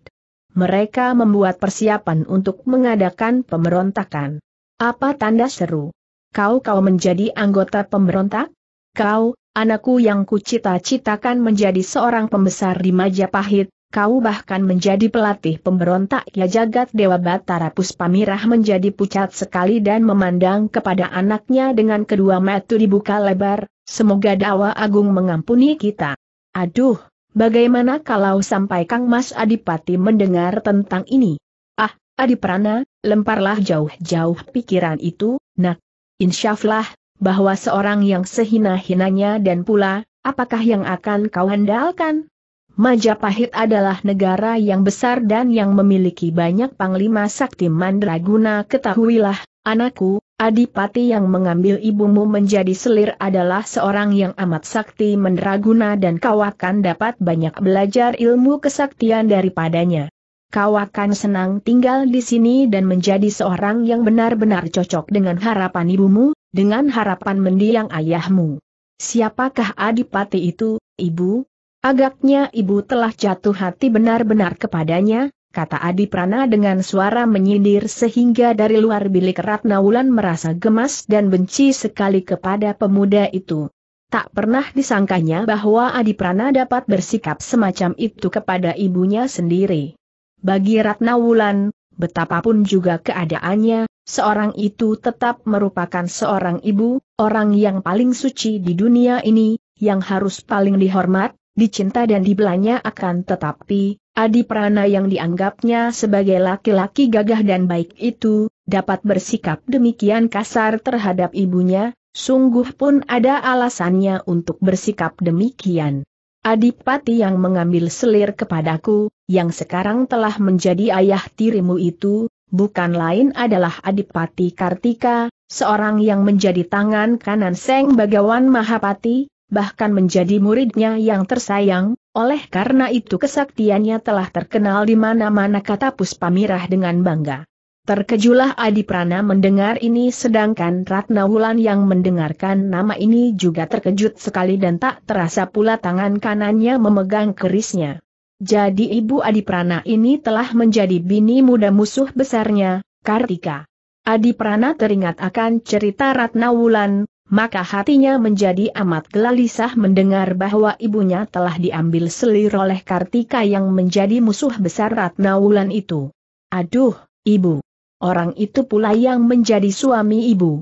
Mereka membuat persiapan untuk mengadakan pemberontakan. Apa tanda seru? Kau-kau menjadi anggota pemberontak? Kau, anakku yang kucita-citakan menjadi seorang pembesar di Majapahit, kau bahkan menjadi pelatih pemberontak ya jagat Dewa Batara Puspamirah menjadi pucat sekali dan memandang kepada anaknya dengan kedua mata dibuka lebar, Semoga Dawa Agung mengampuni kita. Aduh, bagaimana kalau sampai Kang Mas Adipati mendengar tentang ini? Ah, Adiprana, lemparlah jauh-jauh pikiran itu, nak. Insyaflah, bahwa seorang yang sehina-hinanya dan pula, apakah yang akan kau handalkan? Majapahit adalah negara yang besar dan yang memiliki banyak panglima sakti mandraguna ketahuilah, anakku, Adipati yang mengambil ibumu menjadi selir adalah seorang yang amat sakti mendraguna dan kau akan dapat banyak belajar ilmu kesaktian daripadanya. Kau akan senang tinggal di sini dan menjadi seorang yang benar-benar cocok dengan harapan ibumu, dengan harapan mendiang ayahmu. Siapakah adipati itu, ibu? Agaknya ibu telah jatuh hati benar-benar kepadanya, kata Adi Prana dengan suara menyindir sehingga dari luar bilik Ratna Wulan merasa gemas dan benci sekali kepada pemuda itu. Tak pernah disangkanya bahwa Adi Prana dapat bersikap semacam itu kepada ibunya sendiri. Bagi Ratna Wulan, betapapun juga keadaannya, seorang itu tetap merupakan seorang ibu, orang yang paling suci di dunia ini, yang harus paling dihormat, dicinta dan dibelanya akan tetapi, Adi Prana yang dianggapnya sebagai laki-laki gagah dan baik itu, dapat bersikap demikian kasar terhadap ibunya, sungguh pun ada alasannya untuk bersikap demikian. Adipati yang mengambil selir kepadaku, yang sekarang telah menjadi ayah tirimu itu, bukan lain adalah Adipati Kartika, seorang yang menjadi tangan kanan Seng Bagawan Mahapati, bahkan menjadi muridnya yang tersayang, oleh karena itu kesaktiannya telah terkenal di mana-mana kata Puspamirah dengan bangga. Terkejulah Adi Prana mendengar ini sedangkan Ratna Wulan yang mendengarkan nama ini juga terkejut sekali dan tak terasa pula tangan kanannya memegang kerisnya. Jadi ibu Adi Prana ini telah menjadi bini muda musuh besarnya, Kartika. Adi Prana teringat akan cerita Ratna Wulan, maka hatinya menjadi amat gelisah mendengar bahwa ibunya telah diambil selir oleh Kartika yang menjadi musuh besar Ratna Wulan itu. Aduh, ibu. Orang itu pula yang menjadi suami ibu.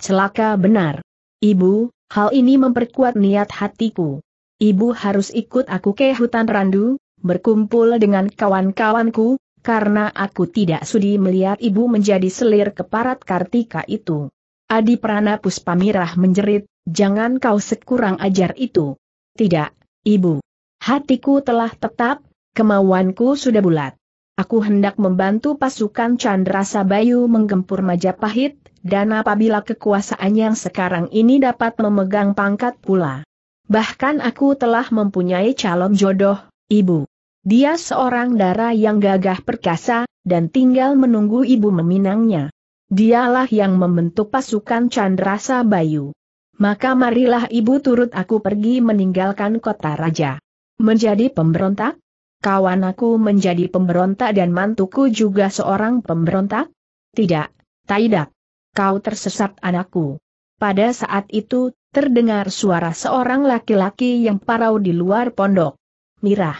Celaka benar. Ibu, hal ini memperkuat niat hatiku. Ibu harus ikut aku ke hutan randu, berkumpul dengan kawan-kawanku, karena aku tidak sudi melihat ibu menjadi selir keparat Kartika itu. Adi Prana Puspamirah menjerit, jangan kau sekurang ajar itu. Tidak, ibu. Hatiku telah tetap, kemauanku sudah bulat. Aku hendak membantu pasukan Chandra Sabayu menggempur Majapahit, dan apabila kekuasaan yang sekarang ini dapat memegang pangkat pula. Bahkan aku telah mempunyai calon jodoh, ibu. Dia seorang darah yang gagah perkasa, dan tinggal menunggu ibu meminangnya. Dialah yang membentuk pasukan Chandrasa Bayu. Maka marilah ibu turut aku pergi meninggalkan kota raja. Menjadi pemberontak? Kawan aku menjadi pemberontak dan mantuku juga seorang pemberontak? Tidak, tidak. Kau tersesat anakku. Pada saat itu, terdengar suara seorang laki-laki yang parau di luar pondok. Mirah,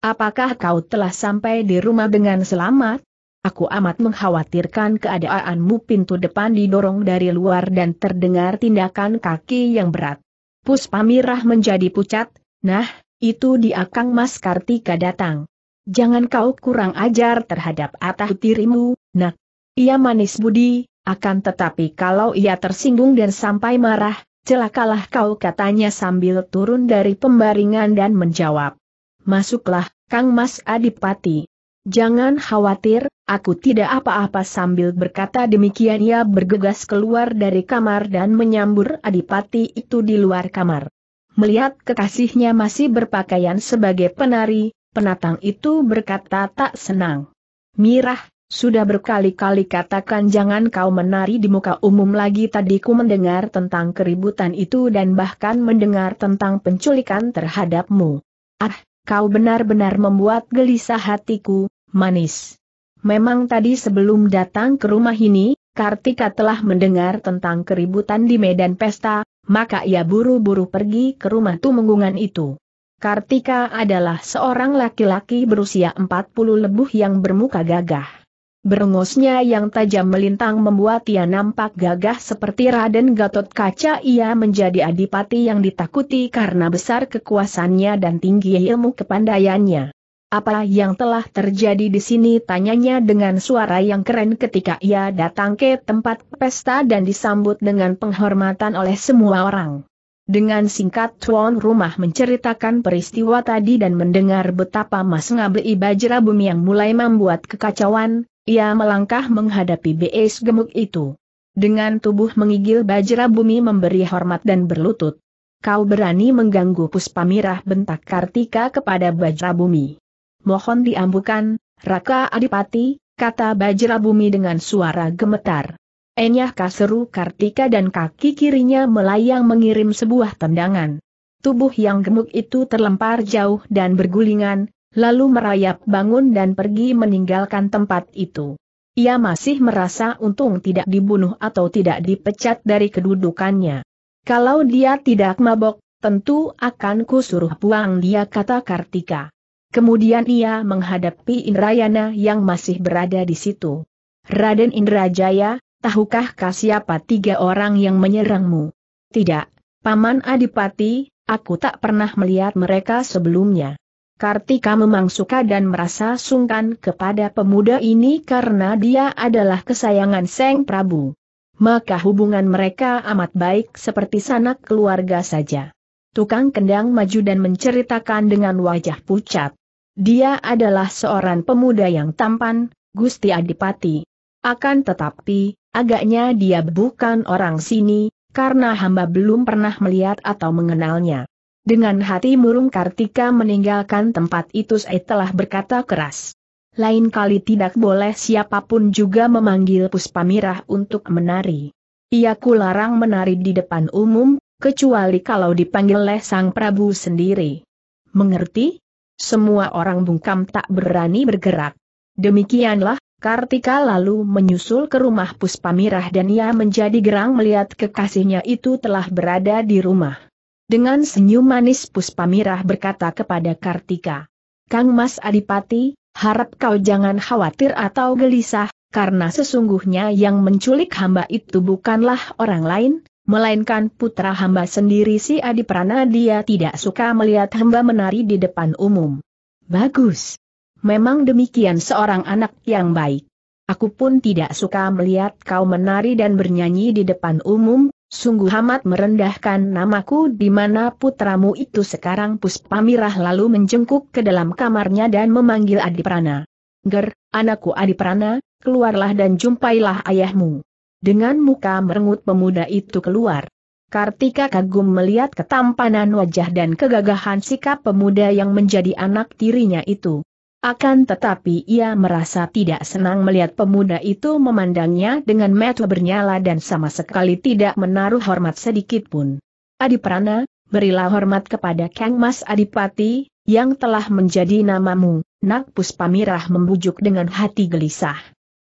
apakah kau telah sampai di rumah dengan selamat? Aku amat mengkhawatirkan keadaanmu pintu depan didorong dari luar dan terdengar tindakan kaki yang berat. Pamirah menjadi pucat, nah, itu dia Kang Mas Kartika datang. Jangan kau kurang ajar terhadap atah tirimu, nak. Ia manis budi, akan tetapi kalau ia tersinggung dan sampai marah, celakalah kau katanya sambil turun dari pembaringan dan menjawab. Masuklah, Kang Mas Adipati. Jangan khawatir, aku tidak apa-apa sambil berkata demikian ia bergegas keluar dari kamar dan menyambur adipati itu di luar kamar. Melihat kekasihnya masih berpakaian sebagai penari, penatang itu berkata tak senang. Mirah, sudah berkali-kali katakan jangan kau menari di muka umum lagi tadi ku mendengar tentang keributan itu dan bahkan mendengar tentang penculikan terhadapmu. Ah, kau benar-benar membuat gelisah hatiku, manis. Memang tadi sebelum datang ke rumah ini, Kartika telah mendengar tentang keributan di medan pesta, maka ia buru-buru pergi ke rumah tumenggungan itu. Kartika adalah seorang laki-laki berusia 40 lebih yang bermuka gagah. Berengosnya yang tajam melintang membuat ia nampak gagah seperti Raden Gatot Kaca ia menjadi adipati yang ditakuti karena besar kekuasannya dan tinggi ilmu kepandaiannya. Apa yang telah terjadi di sini tanyanya dengan suara yang keren ketika ia datang ke tempat pesta dan disambut dengan penghormatan oleh semua orang. Dengan singkat tuan rumah menceritakan peristiwa tadi dan mendengar betapa Mas ngabli Bajra Bumi yang mulai membuat kekacauan, ia melangkah menghadapi BS gemuk itu. Dengan tubuh mengigil Bajra Bumi memberi hormat dan berlutut. Kau berani mengganggu Puspamirah bentak Kartika kepada Bajra Bumi mohon diambukan, Raka Adipati, kata Bajra Bumi dengan suara gemetar. Enyah kaseru Kartika dan kaki kirinya melayang mengirim sebuah tendangan. Tubuh yang gemuk itu terlempar jauh dan bergulingan, lalu merayap bangun dan pergi meninggalkan tempat itu. Ia masih merasa untung tidak dibunuh atau tidak dipecat dari kedudukannya. Kalau dia tidak mabok, tentu akan kusuruh buang dia kata Kartika. Kemudian ia menghadapi Indrayana yang masih berada di situ. Raden Indrajaya, tahukah kah siapa tiga orang yang menyerangmu? Tidak, Paman Adipati, aku tak pernah melihat mereka sebelumnya. Kartika memang suka dan merasa sungkan kepada pemuda ini karena dia adalah kesayangan Seng Prabu. Maka hubungan mereka amat baik seperti sanak keluarga saja. Tukang kendang maju dan menceritakan dengan wajah pucat. Dia adalah seorang pemuda yang tampan, Gusti Adipati. Akan tetapi, agaknya dia bukan orang sini, karena hamba belum pernah melihat atau mengenalnya. Dengan hati murung Kartika meninggalkan tempat itu setelah berkata keras. Lain kali tidak boleh siapapun juga memanggil Puspamirah untuk menari. Ia kularang menari di depan umum, kecuali kalau dipanggil oleh Sang Prabu sendiri. Mengerti? Semua orang bungkam tak berani bergerak. Demikianlah, Kartika lalu menyusul ke rumah Puspamirah dan ia menjadi gerang melihat kekasihnya itu telah berada di rumah. Dengan senyum manis Puspamirah berkata kepada Kartika, Kang Mas Adipati, harap kau jangan khawatir atau gelisah, karena sesungguhnya yang menculik hamba itu bukanlah orang lain, melainkan putra hamba sendiri si Adi Prana dia tidak suka melihat hamba menari di depan umum. Bagus. Memang demikian seorang anak yang baik. Aku pun tidak suka melihat kau menari dan bernyanyi di depan umum, sungguh amat merendahkan namaku di mana putramu itu sekarang Puspamirah lalu menjengkuk ke dalam kamarnya dan memanggil Adi Prana. Ger, anakku Adi Prana, keluarlah dan jumpailah ayahmu. Dengan muka merengut pemuda itu keluar. Kartika kagum melihat ketampanan wajah dan kegagahan sikap pemuda yang menjadi anak tirinya itu. Akan tetapi ia merasa tidak senang melihat pemuda itu memandangnya dengan mata bernyala dan sama sekali tidak menaruh hormat sedikit pun. Adi Prana, berilah hormat kepada Kang Mas Adipati, yang telah menjadi namamu, Nak Puspamirah membujuk dengan hati gelisah.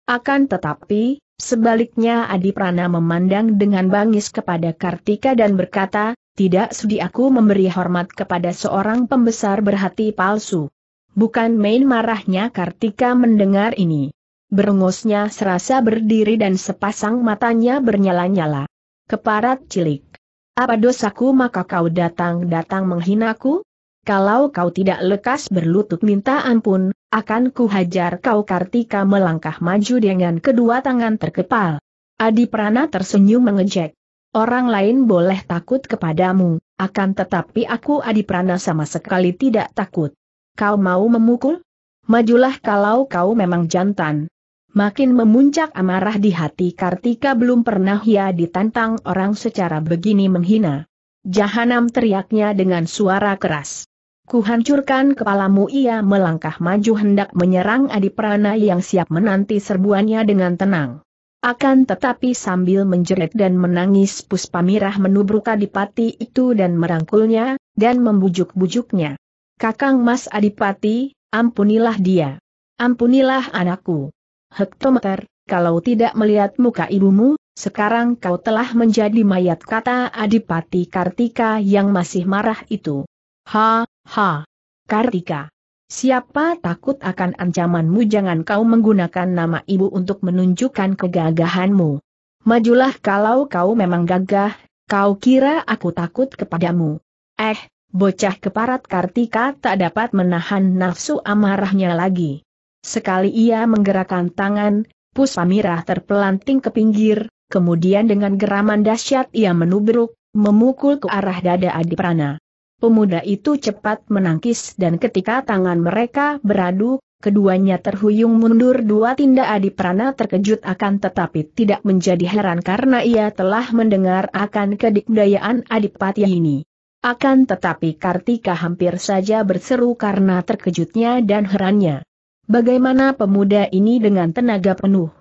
Akan tetapi, Sebaliknya Adi Prana memandang dengan bangis kepada Kartika dan berkata, tidak sudi aku memberi hormat kepada seorang pembesar berhati palsu. Bukan main marahnya Kartika mendengar ini. Berengosnya serasa berdiri dan sepasang matanya bernyala-nyala. Keparat cilik. Apa dosaku maka kau datang-datang menghinaku? Kalau kau tidak lekas berlutut minta ampun, akan kuhajar kau Kartika melangkah maju dengan kedua tangan terkepal. Adi Prana tersenyum mengejek. Orang lain boleh takut kepadamu, akan tetapi aku Adi Prana sama sekali tidak takut. Kau mau memukul? Majulah kalau kau memang jantan. Makin memuncak amarah di hati Kartika belum pernah ia ditantang orang secara begini menghina. Jahanam teriaknya dengan suara keras. Kuhancurkan kepalamu ia melangkah maju hendak menyerang Adiprana yang siap menanti serbuannya dengan tenang. Akan tetapi sambil menjerit dan menangis Puspamirah menubruk Adipati itu dan merangkulnya, dan membujuk-bujuknya. Kakang Mas Adipati, ampunilah dia. Ampunilah anakku. Hektometer, kalau tidak melihat muka ibumu, sekarang kau telah menjadi mayat kata Adipati Kartika yang masih marah itu. Ha, ha. Kartika. Siapa takut akan ancamanmu jangan kau menggunakan nama ibu untuk menunjukkan kegagahanmu. Majulah kalau kau memang gagah, kau kira aku takut kepadamu. Eh, bocah keparat Kartika tak dapat menahan nafsu amarahnya lagi. Sekali ia menggerakkan tangan, Pusamirah terpelanting ke pinggir, kemudian dengan geraman dahsyat ia menubruk, memukul ke arah dada Adiprana. Pemuda itu cepat menangkis dan ketika tangan mereka beradu, keduanya terhuyung mundur dua tindak Adi Prana terkejut akan tetapi tidak menjadi heran karena ia telah mendengar akan kedikdayaan Adipati ini. Akan tetapi Kartika hampir saja berseru karena terkejutnya dan herannya. Bagaimana pemuda ini dengan tenaga penuh?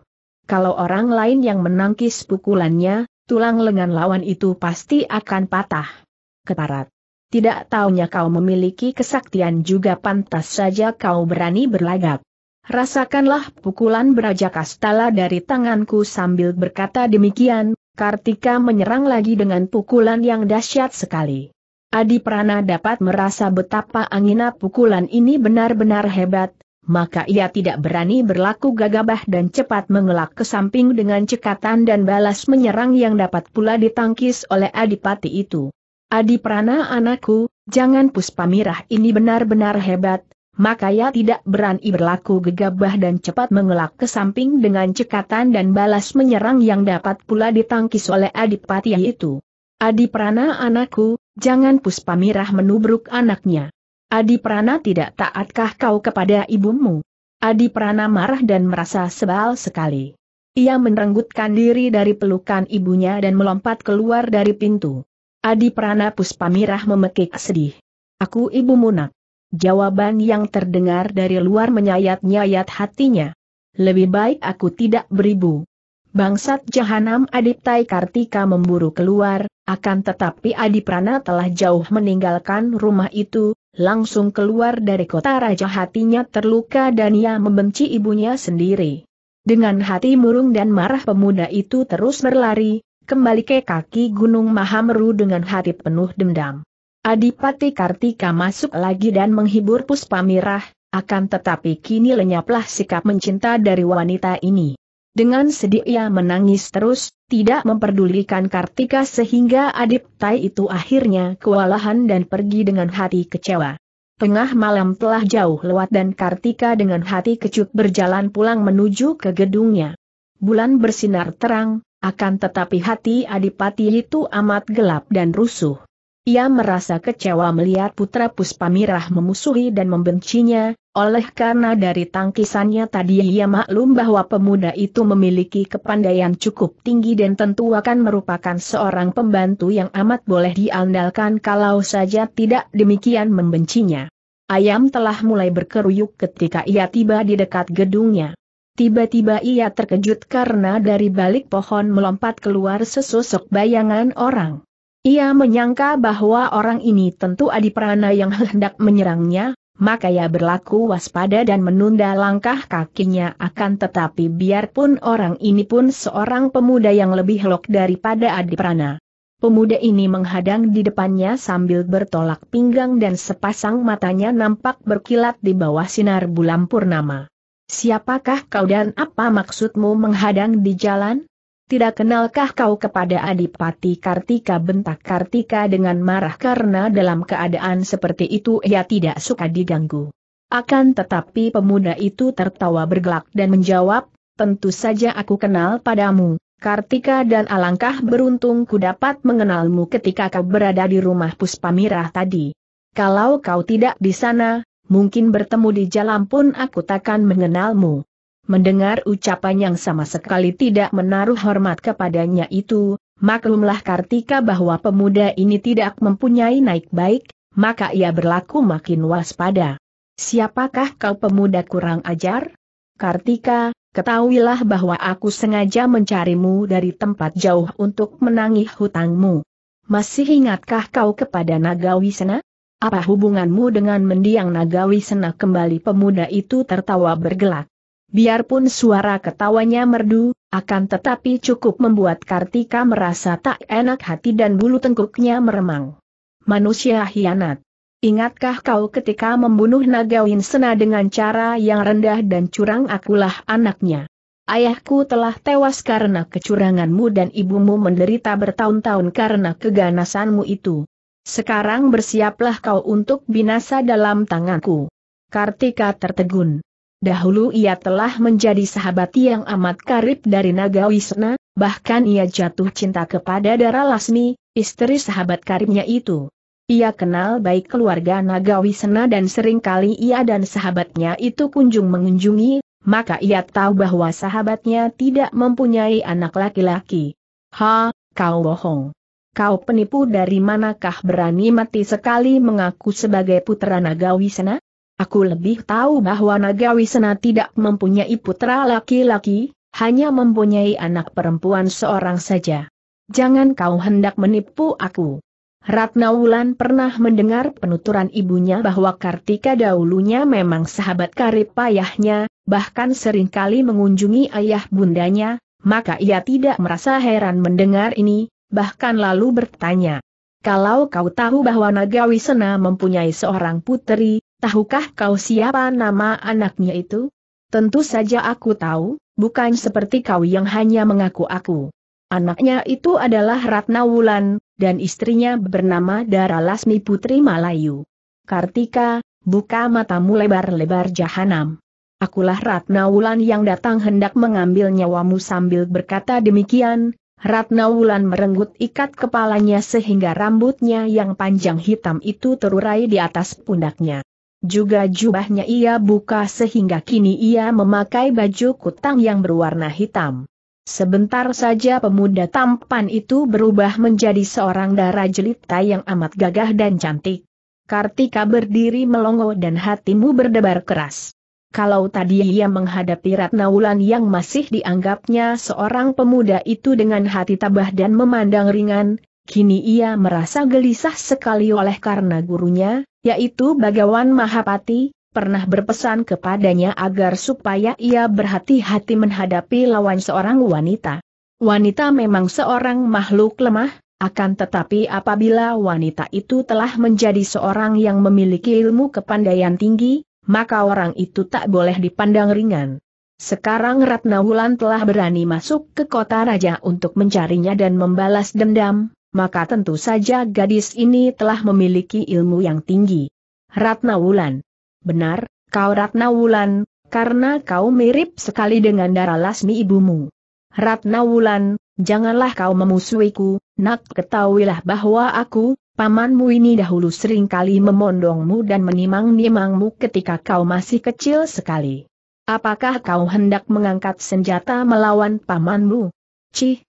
Kalau orang lain yang menangkis pukulannya, tulang lengan lawan itu pasti akan patah. Keparat. Tidak taunya kau memiliki kesaktian juga pantas saja kau berani berlagak. Rasakanlah pukulan beraja Kastala dari tanganku sambil berkata demikian, Kartika menyerang lagi dengan pukulan yang dahsyat sekali. Adi Prana dapat merasa betapa angina pukulan ini benar-benar hebat, maka ia tidak berani berlaku gagabah dan cepat mengelak ke samping dengan cekatan dan balas menyerang yang dapat pula ditangkis oleh adipati itu. Adi Prana anakku, jangan puspa mirah ini benar-benar hebat, maka ia tidak berani berlaku gegabah dan cepat mengelak ke samping dengan cekatan dan balas menyerang yang dapat pula ditangkis oleh Adipati itu. Adi Prana anakku, jangan puspa mirah menubruk anaknya. Adi Prana tidak taatkah kau kepada ibumu? Adi Prana marah dan merasa sebal sekali. Ia merenggutkan diri dari pelukan ibunya dan melompat keluar dari pintu. Adi Prana Puspamirah memekik sedih. Aku ibu munak. Jawaban yang terdengar dari luar menyayat-nyayat hatinya. Lebih baik aku tidak beribu. Bangsat Jahanam Adiptai Kartika memburu keluar, akan tetapi Adi Prana telah jauh meninggalkan rumah itu, langsung keluar dari kota raja hatinya terluka dan ia membenci ibunya sendiri. Dengan hati murung dan marah pemuda itu terus berlari, kembali ke kaki Gunung Mahameru dengan hati penuh dendam. Adipati Kartika masuk lagi dan menghibur Puspamirah. akan tetapi kini lenyaplah sikap mencinta dari wanita ini. Dengan sedih ia menangis terus, tidak memperdulikan Kartika sehingga adik itu akhirnya kewalahan dan pergi dengan hati kecewa. Tengah malam telah jauh lewat dan Kartika dengan hati kecut berjalan pulang menuju ke gedungnya. Bulan bersinar terang, akan tetapi hati Adipati itu amat gelap dan rusuh. Ia merasa kecewa melihat putra Puspamirah memusuhi dan membencinya, oleh karena dari tangkisannya tadi ia maklum bahwa pemuda itu memiliki kepandaian cukup tinggi dan tentu akan merupakan seorang pembantu yang amat boleh diandalkan kalau saja tidak demikian membencinya. Ayam telah mulai berkeruyuk ketika ia tiba di dekat gedungnya. Tiba-tiba ia terkejut karena dari balik pohon melompat keluar sesosok bayangan orang. Ia menyangka bahwa orang ini tentu Adiprana yang hendak menyerangnya, maka ia berlaku waspada dan menunda langkah kakinya akan tetapi biarpun orang ini pun seorang pemuda yang lebih lok daripada Adiprana. Pemuda ini menghadang di depannya sambil bertolak pinggang dan sepasang matanya nampak berkilat di bawah sinar bulan purnama. Siapakah kau dan apa maksudmu menghadang di jalan? Tidak kenalkah kau kepada Adipati Kartika bentak Kartika dengan marah karena dalam keadaan seperti itu ia tidak suka diganggu. Akan tetapi pemuda itu tertawa bergelak dan menjawab, tentu saja aku kenal padamu, Kartika dan alangkah beruntung ku dapat mengenalmu ketika kau berada di rumah Puspamirah tadi. Kalau kau tidak di sana, mungkin bertemu di jalan pun aku takkan mengenalmu. Mendengar ucapan yang sama sekali tidak menaruh hormat kepadanya itu, maklumlah Kartika bahwa pemuda ini tidak mempunyai naik baik, maka ia berlaku makin waspada. Siapakah kau pemuda kurang ajar? Kartika, ketahuilah bahwa aku sengaja mencarimu dari tempat jauh untuk menangih hutangmu. Masih ingatkah kau kepada Nagawisena? Apa hubunganmu dengan mendiang Nagawi Sena kembali pemuda itu tertawa bergelak. Biarpun suara ketawanya merdu, akan tetapi cukup membuat Kartika merasa tak enak hati dan bulu tengkuknya meremang. Manusia hianat. Ingatkah kau ketika membunuh Nagawin Sena dengan cara yang rendah dan curang akulah anaknya? Ayahku telah tewas karena kecuranganmu dan ibumu menderita bertahun-tahun karena keganasanmu itu. Sekarang bersiaplah kau untuk binasa dalam tanganku. Kartika tertegun. Dahulu ia telah menjadi sahabat yang amat karib dari Nagawisna, bahkan ia jatuh cinta kepada Dara Lasmi, istri sahabat karibnya itu. Ia kenal baik keluarga Wisna dan seringkali ia dan sahabatnya itu kunjung mengunjungi, maka ia tahu bahwa sahabatnya tidak mempunyai anak laki-laki. Ha, kau bohong kau penipu dari manakah berani mati sekali mengaku sebagai putra Nagawisena? Aku lebih tahu bahwa Nagawisena tidak mempunyai putra laki-laki, hanya mempunyai anak perempuan seorang saja. Jangan kau hendak menipu aku. Ratna Wulan pernah mendengar penuturan ibunya bahwa Kartika dahulunya memang sahabat karib payahnya, bahkan seringkali mengunjungi ayah bundanya, maka ia tidak merasa heran mendengar ini, bahkan lalu bertanya. Kalau kau tahu bahwa Wisena mempunyai seorang putri, tahukah kau siapa nama anaknya itu? Tentu saja aku tahu, bukan seperti kau yang hanya mengaku aku. Anaknya itu adalah Ratna Wulan, dan istrinya bernama Dara Lasmi Putri Malayu. Kartika, buka matamu lebar-lebar jahanam. Akulah Ratna Wulan yang datang hendak mengambil nyawamu sambil berkata demikian, Ratna Wulan merenggut ikat kepalanya sehingga rambutnya yang panjang hitam itu terurai di atas pundaknya. Juga jubahnya ia buka sehingga kini ia memakai baju kutang yang berwarna hitam. Sebentar saja pemuda tampan itu berubah menjadi seorang darah jelita yang amat gagah dan cantik. Kartika berdiri melongo dan hatimu berdebar keras. Kalau tadi ia menghadapi Ratna Wulan yang masih dianggapnya seorang pemuda itu dengan hati tabah dan memandang ringan, kini ia merasa gelisah sekali oleh karena gurunya, yaitu Bagawan Mahapati, pernah berpesan kepadanya agar supaya ia berhati-hati menghadapi lawan seorang wanita. Wanita memang seorang makhluk lemah, akan tetapi apabila wanita itu telah menjadi seorang yang memiliki ilmu kepandaian tinggi, maka orang itu tak boleh dipandang ringan. Sekarang Ratna Wulan telah berani masuk ke kota raja untuk mencarinya dan membalas dendam, maka tentu saja gadis ini telah memiliki ilmu yang tinggi. Ratna Wulan. Benar, kau Ratna Wulan, karena kau mirip sekali dengan darah Lasmi ibumu. Ratna Wulan, janganlah kau memusuhiku, nak ketahuilah bahwa aku, pamanmu ini dahulu seringkali memondongmu dan menimang-nimangmu ketika kau masih kecil sekali. Apakah kau hendak mengangkat senjata melawan pamanmu? Cih!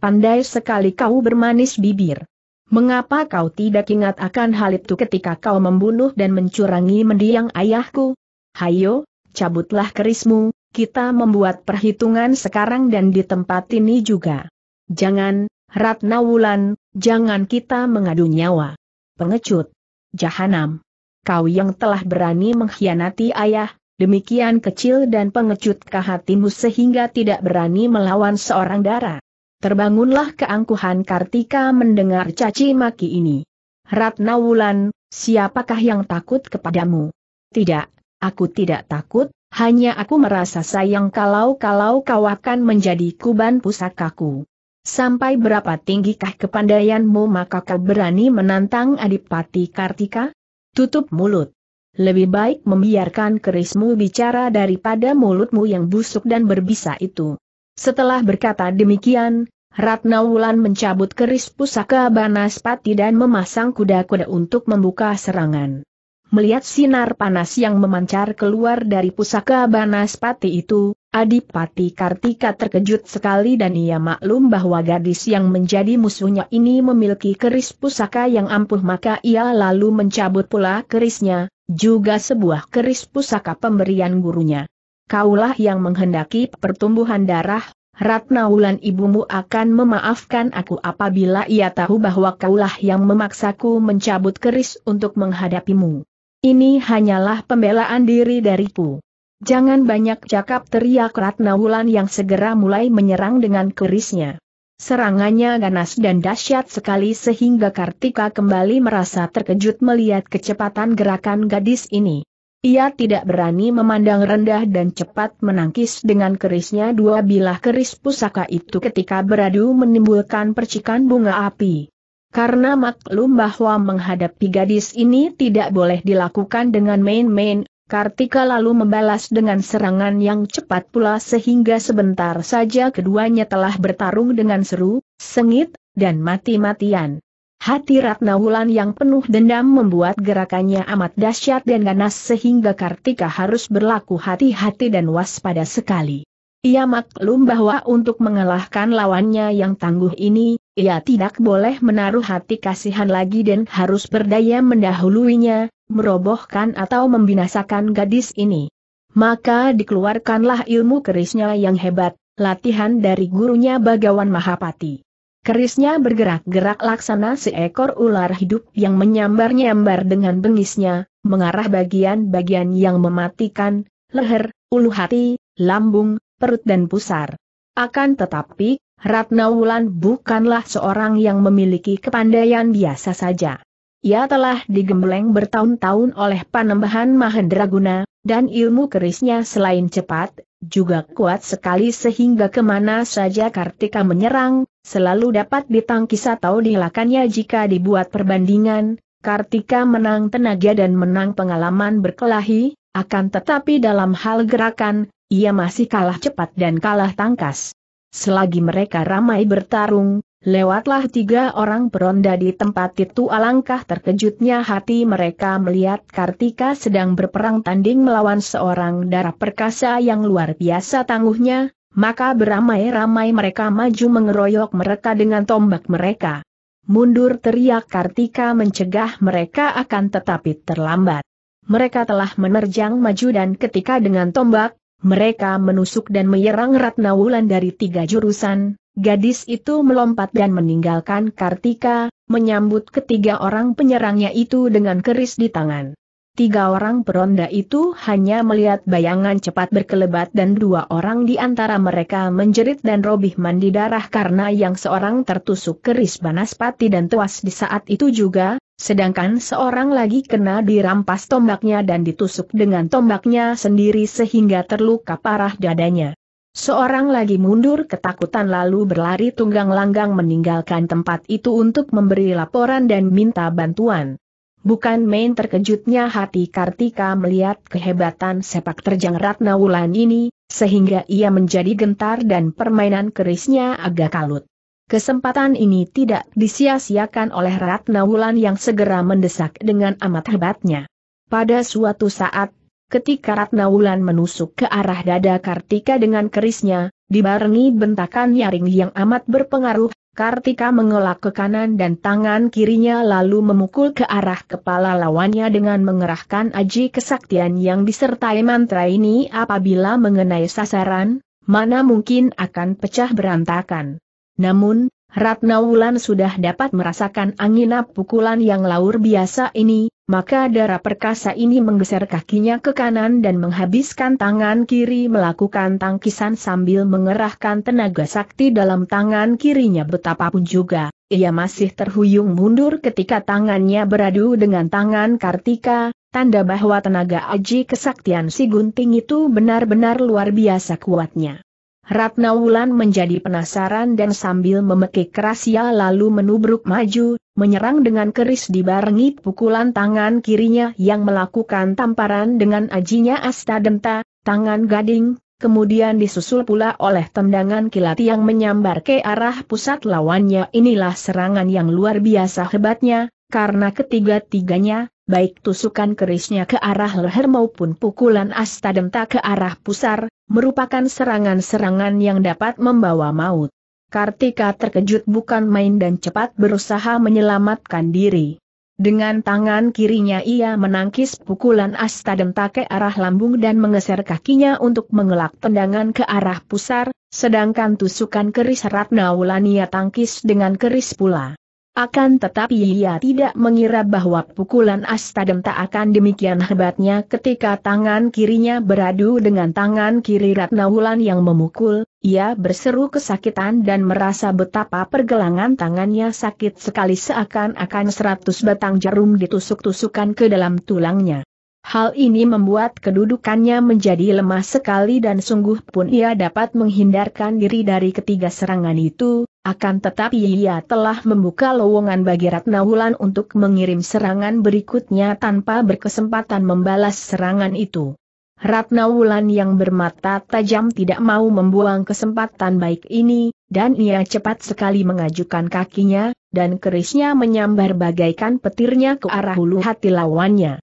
Pandai sekali kau bermanis bibir. Mengapa kau tidak ingat akan hal itu ketika kau membunuh dan mencurangi mendiang ayahku? Hayo, cabutlah kerismu, kita membuat perhitungan sekarang dan di tempat ini juga. Jangan, Ratna Wulan, Jangan kita mengadu nyawa. Pengecut. Jahanam. Kau yang telah berani mengkhianati ayah, demikian kecil dan pengecutkah hatimu sehingga tidak berani melawan seorang dara. Terbangunlah keangkuhan Kartika mendengar caci maki ini. Ratna Wulan, siapakah yang takut kepadamu? Tidak, aku tidak takut, hanya aku merasa sayang kalau-kalau kau akan menjadi kuban pusakaku. Sampai berapa tinggikah kepandaianmu maka kau berani menantang Adipati Kartika? Tutup mulut. Lebih baik membiarkan kerismu bicara daripada mulutmu yang busuk dan berbisa itu. Setelah berkata demikian, Ratna Wulan mencabut keris pusaka Banaspati dan memasang kuda-kuda untuk membuka serangan. Melihat sinar panas yang memancar keluar dari pusaka Banaspati itu, Adipati Kartika terkejut sekali dan ia maklum bahwa gadis yang menjadi musuhnya ini memiliki keris pusaka yang ampuh maka ia lalu mencabut pula kerisnya, juga sebuah keris pusaka pemberian gurunya. Kaulah yang menghendaki pertumbuhan darah, Ratna Wulan ibumu akan memaafkan aku apabila ia tahu bahwa kaulah yang memaksaku mencabut keris untuk menghadapimu. Ini hanyalah pembelaan diri dariku. Jangan banyak cakap teriak Ratna Wulan yang segera mulai menyerang dengan kerisnya. Serangannya ganas dan dahsyat sekali sehingga Kartika kembali merasa terkejut melihat kecepatan gerakan gadis ini. Ia tidak berani memandang rendah dan cepat menangkis dengan kerisnya dua bilah keris pusaka itu ketika beradu menimbulkan percikan bunga api. Karena maklum bahwa menghadapi gadis ini tidak boleh dilakukan dengan main-main, Kartika lalu membalas dengan serangan yang cepat pula sehingga sebentar saja keduanya telah bertarung dengan seru, sengit, dan mati-matian. Hati Ratna Wulan yang penuh dendam membuat gerakannya amat dahsyat dan ganas sehingga Kartika harus berlaku hati-hati dan waspada sekali. Ia maklum bahwa untuk mengalahkan lawannya yang tangguh ini, ia tidak boleh menaruh hati kasihan lagi dan harus berdaya mendahuluinya, merobohkan atau membinasakan gadis ini. Maka dikeluarkanlah ilmu kerisnya yang hebat, latihan dari gurunya Bagawan Mahapati. Kerisnya bergerak-gerak laksana seekor ular hidup yang menyambar-nyambar dengan bengisnya, mengarah bagian-bagian yang mematikan, leher, ulu hati, lambung, perut dan pusar. Akan tetapi, Ratna Wulan bukanlah seorang yang memiliki kepandaian biasa saja. Ia telah digembleng bertahun-tahun oleh panembahan Mahendraguna, dan ilmu kerisnya selain cepat, juga kuat sekali sehingga kemana saja Kartika menyerang, selalu dapat ditangkis atau dilakannya jika dibuat perbandingan, Kartika menang tenaga dan menang pengalaman berkelahi, akan tetapi dalam hal gerakan, ia masih kalah cepat dan kalah tangkas. Selagi mereka ramai bertarung, lewatlah tiga orang peronda di tempat itu alangkah terkejutnya hati mereka melihat Kartika sedang berperang tanding melawan seorang darah perkasa yang luar biasa tangguhnya, maka beramai-ramai mereka maju mengeroyok mereka dengan tombak mereka. Mundur teriak Kartika mencegah mereka akan tetapi terlambat. Mereka telah menerjang maju dan ketika dengan tombak, mereka menusuk dan menyerang Ratna Wulan dari tiga jurusan, Gadis itu melompat dan meninggalkan Kartika, menyambut ketiga orang penyerangnya itu dengan keris di tangan. Tiga orang peronda itu hanya melihat bayangan cepat berkelebat dan dua orang di antara mereka menjerit dan robih mandi darah karena yang seorang tertusuk keris banaspati dan tuas di saat itu juga, sedangkan seorang lagi kena dirampas tombaknya dan ditusuk dengan tombaknya sendiri sehingga terluka parah dadanya. Seorang lagi mundur ketakutan lalu berlari tunggang langgang meninggalkan tempat itu untuk memberi laporan dan minta bantuan. Bukan main terkejutnya hati Kartika melihat kehebatan sepak terjang Ratna Wulan ini, sehingga ia menjadi gentar dan permainan kerisnya agak kalut. Kesempatan ini tidak disia-siakan oleh Ratna Wulan yang segera mendesak dengan amat hebatnya. Pada suatu saat ketika Ratna Wulan menusuk ke arah dada Kartika dengan kerisnya, dibarengi bentakan nyaring yang amat berpengaruh, Kartika mengelak ke kanan dan tangan kirinya lalu memukul ke arah kepala lawannya dengan mengerahkan aji kesaktian yang disertai mantra ini apabila mengenai sasaran, mana mungkin akan pecah berantakan. Namun, Ratna Wulan sudah dapat merasakan angin pukulan yang laur biasa ini, maka darah perkasa ini menggeser kakinya ke kanan dan menghabiskan tangan kiri melakukan tangkisan sambil mengerahkan tenaga sakti dalam tangan kirinya betapapun juga. Ia masih terhuyung mundur ketika tangannya beradu dengan tangan Kartika, tanda bahwa tenaga aji kesaktian si gunting itu benar-benar luar biasa kuatnya. Ratna Wulan menjadi penasaran dan sambil memekik keras ia lalu menubruk maju, menyerang dengan keris dibarengi pukulan tangan kirinya yang melakukan tamparan dengan ajinya Astadenta, tangan gading, kemudian disusul pula oleh tendangan kilat yang menyambar ke arah pusat lawannya inilah serangan yang luar biasa hebatnya, karena ketiga-tiganya, baik tusukan kerisnya ke arah leher maupun pukulan Astadenta ke arah pusar, merupakan serangan-serangan yang dapat membawa maut. Kartika terkejut bukan main dan cepat berusaha menyelamatkan diri. Dengan tangan kirinya ia menangkis pukulan Astadenta ke arah lambung dan mengeser kakinya untuk mengelak tendangan ke arah pusar, sedangkan tusukan keris Ratna Wulania tangkis dengan keris pula. Akan tetapi ia tidak mengira bahwa pukulan Astadem tak akan demikian hebatnya ketika tangan kirinya beradu dengan tangan kiri Ratna Wulan yang memukul, ia berseru kesakitan dan merasa betapa pergelangan tangannya sakit sekali seakan-akan seratus batang jarum ditusuk-tusukan ke dalam tulangnya. Hal ini membuat kedudukannya menjadi lemah sekali dan sungguh pun ia dapat menghindarkan diri dari ketiga serangan itu, akan tetapi ia telah membuka lowongan bagi Ratna Wulan untuk mengirim serangan berikutnya tanpa berkesempatan membalas serangan itu. Ratna Wulan yang bermata tajam tidak mau membuang kesempatan baik ini, dan ia cepat sekali mengajukan kakinya, dan kerisnya menyambar bagaikan petirnya ke arah hulu hati lawannya.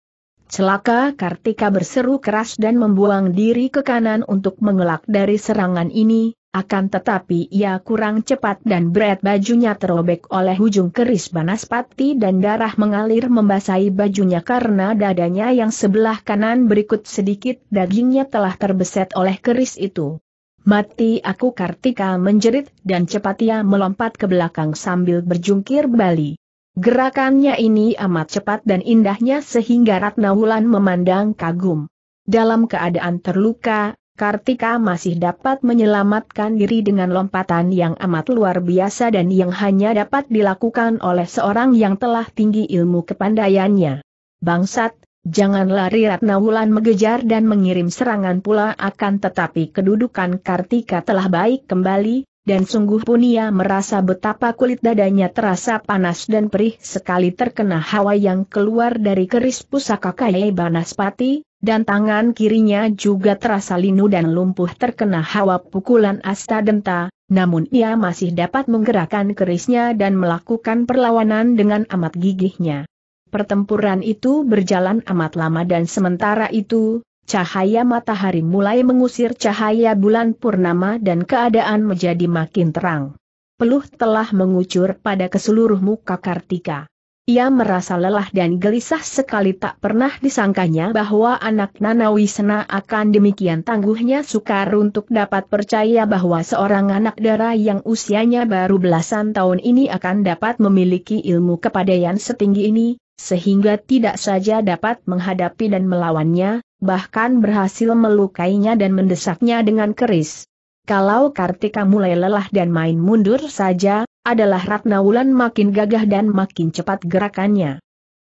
Celaka Kartika berseru keras dan membuang diri ke kanan untuk mengelak dari serangan ini, akan tetapi ia kurang cepat dan berat bajunya terobek oleh ujung keris banaspati dan darah mengalir membasahi bajunya karena dadanya yang sebelah kanan berikut sedikit dagingnya telah terbeset oleh keris itu. Mati aku Kartika menjerit dan cepat ia melompat ke belakang sambil berjungkir balik. Gerakannya ini amat cepat dan indahnya sehingga Ratna Wulan memandang kagum. Dalam keadaan terluka, Kartika masih dapat menyelamatkan diri dengan lompatan yang amat luar biasa dan yang hanya dapat dilakukan oleh seorang yang telah tinggi ilmu kepandaiannya. Bangsat, jangan lari Ratna Wulan mengejar dan mengirim serangan pula akan tetapi kedudukan Kartika telah baik kembali, dan sungguh pun ia merasa betapa kulit dadanya terasa panas dan perih sekali terkena hawa yang keluar dari keris pusaka kaya Banaspati, dan tangan kirinya juga terasa linu dan lumpuh terkena hawa pukulan Astadenta, namun ia masih dapat menggerakkan kerisnya dan melakukan perlawanan dengan amat gigihnya. Pertempuran itu berjalan amat lama dan sementara itu, Cahaya matahari mulai mengusir cahaya bulan purnama dan keadaan menjadi makin terang. Peluh telah mengucur pada keseluruh muka Kartika. Ia merasa lelah dan gelisah sekali tak pernah disangkanya bahwa anak Nanawisena akan demikian tangguhnya sukar untuk dapat percaya bahwa seorang anak dara yang usianya baru belasan tahun ini akan dapat memiliki ilmu kepadaian setinggi ini, sehingga tidak saja dapat menghadapi dan melawannya, bahkan berhasil melukainya dan mendesaknya dengan keris. Kalau Kartika mulai lelah dan main mundur saja, adalah Ratna Wulan makin gagah dan makin cepat gerakannya.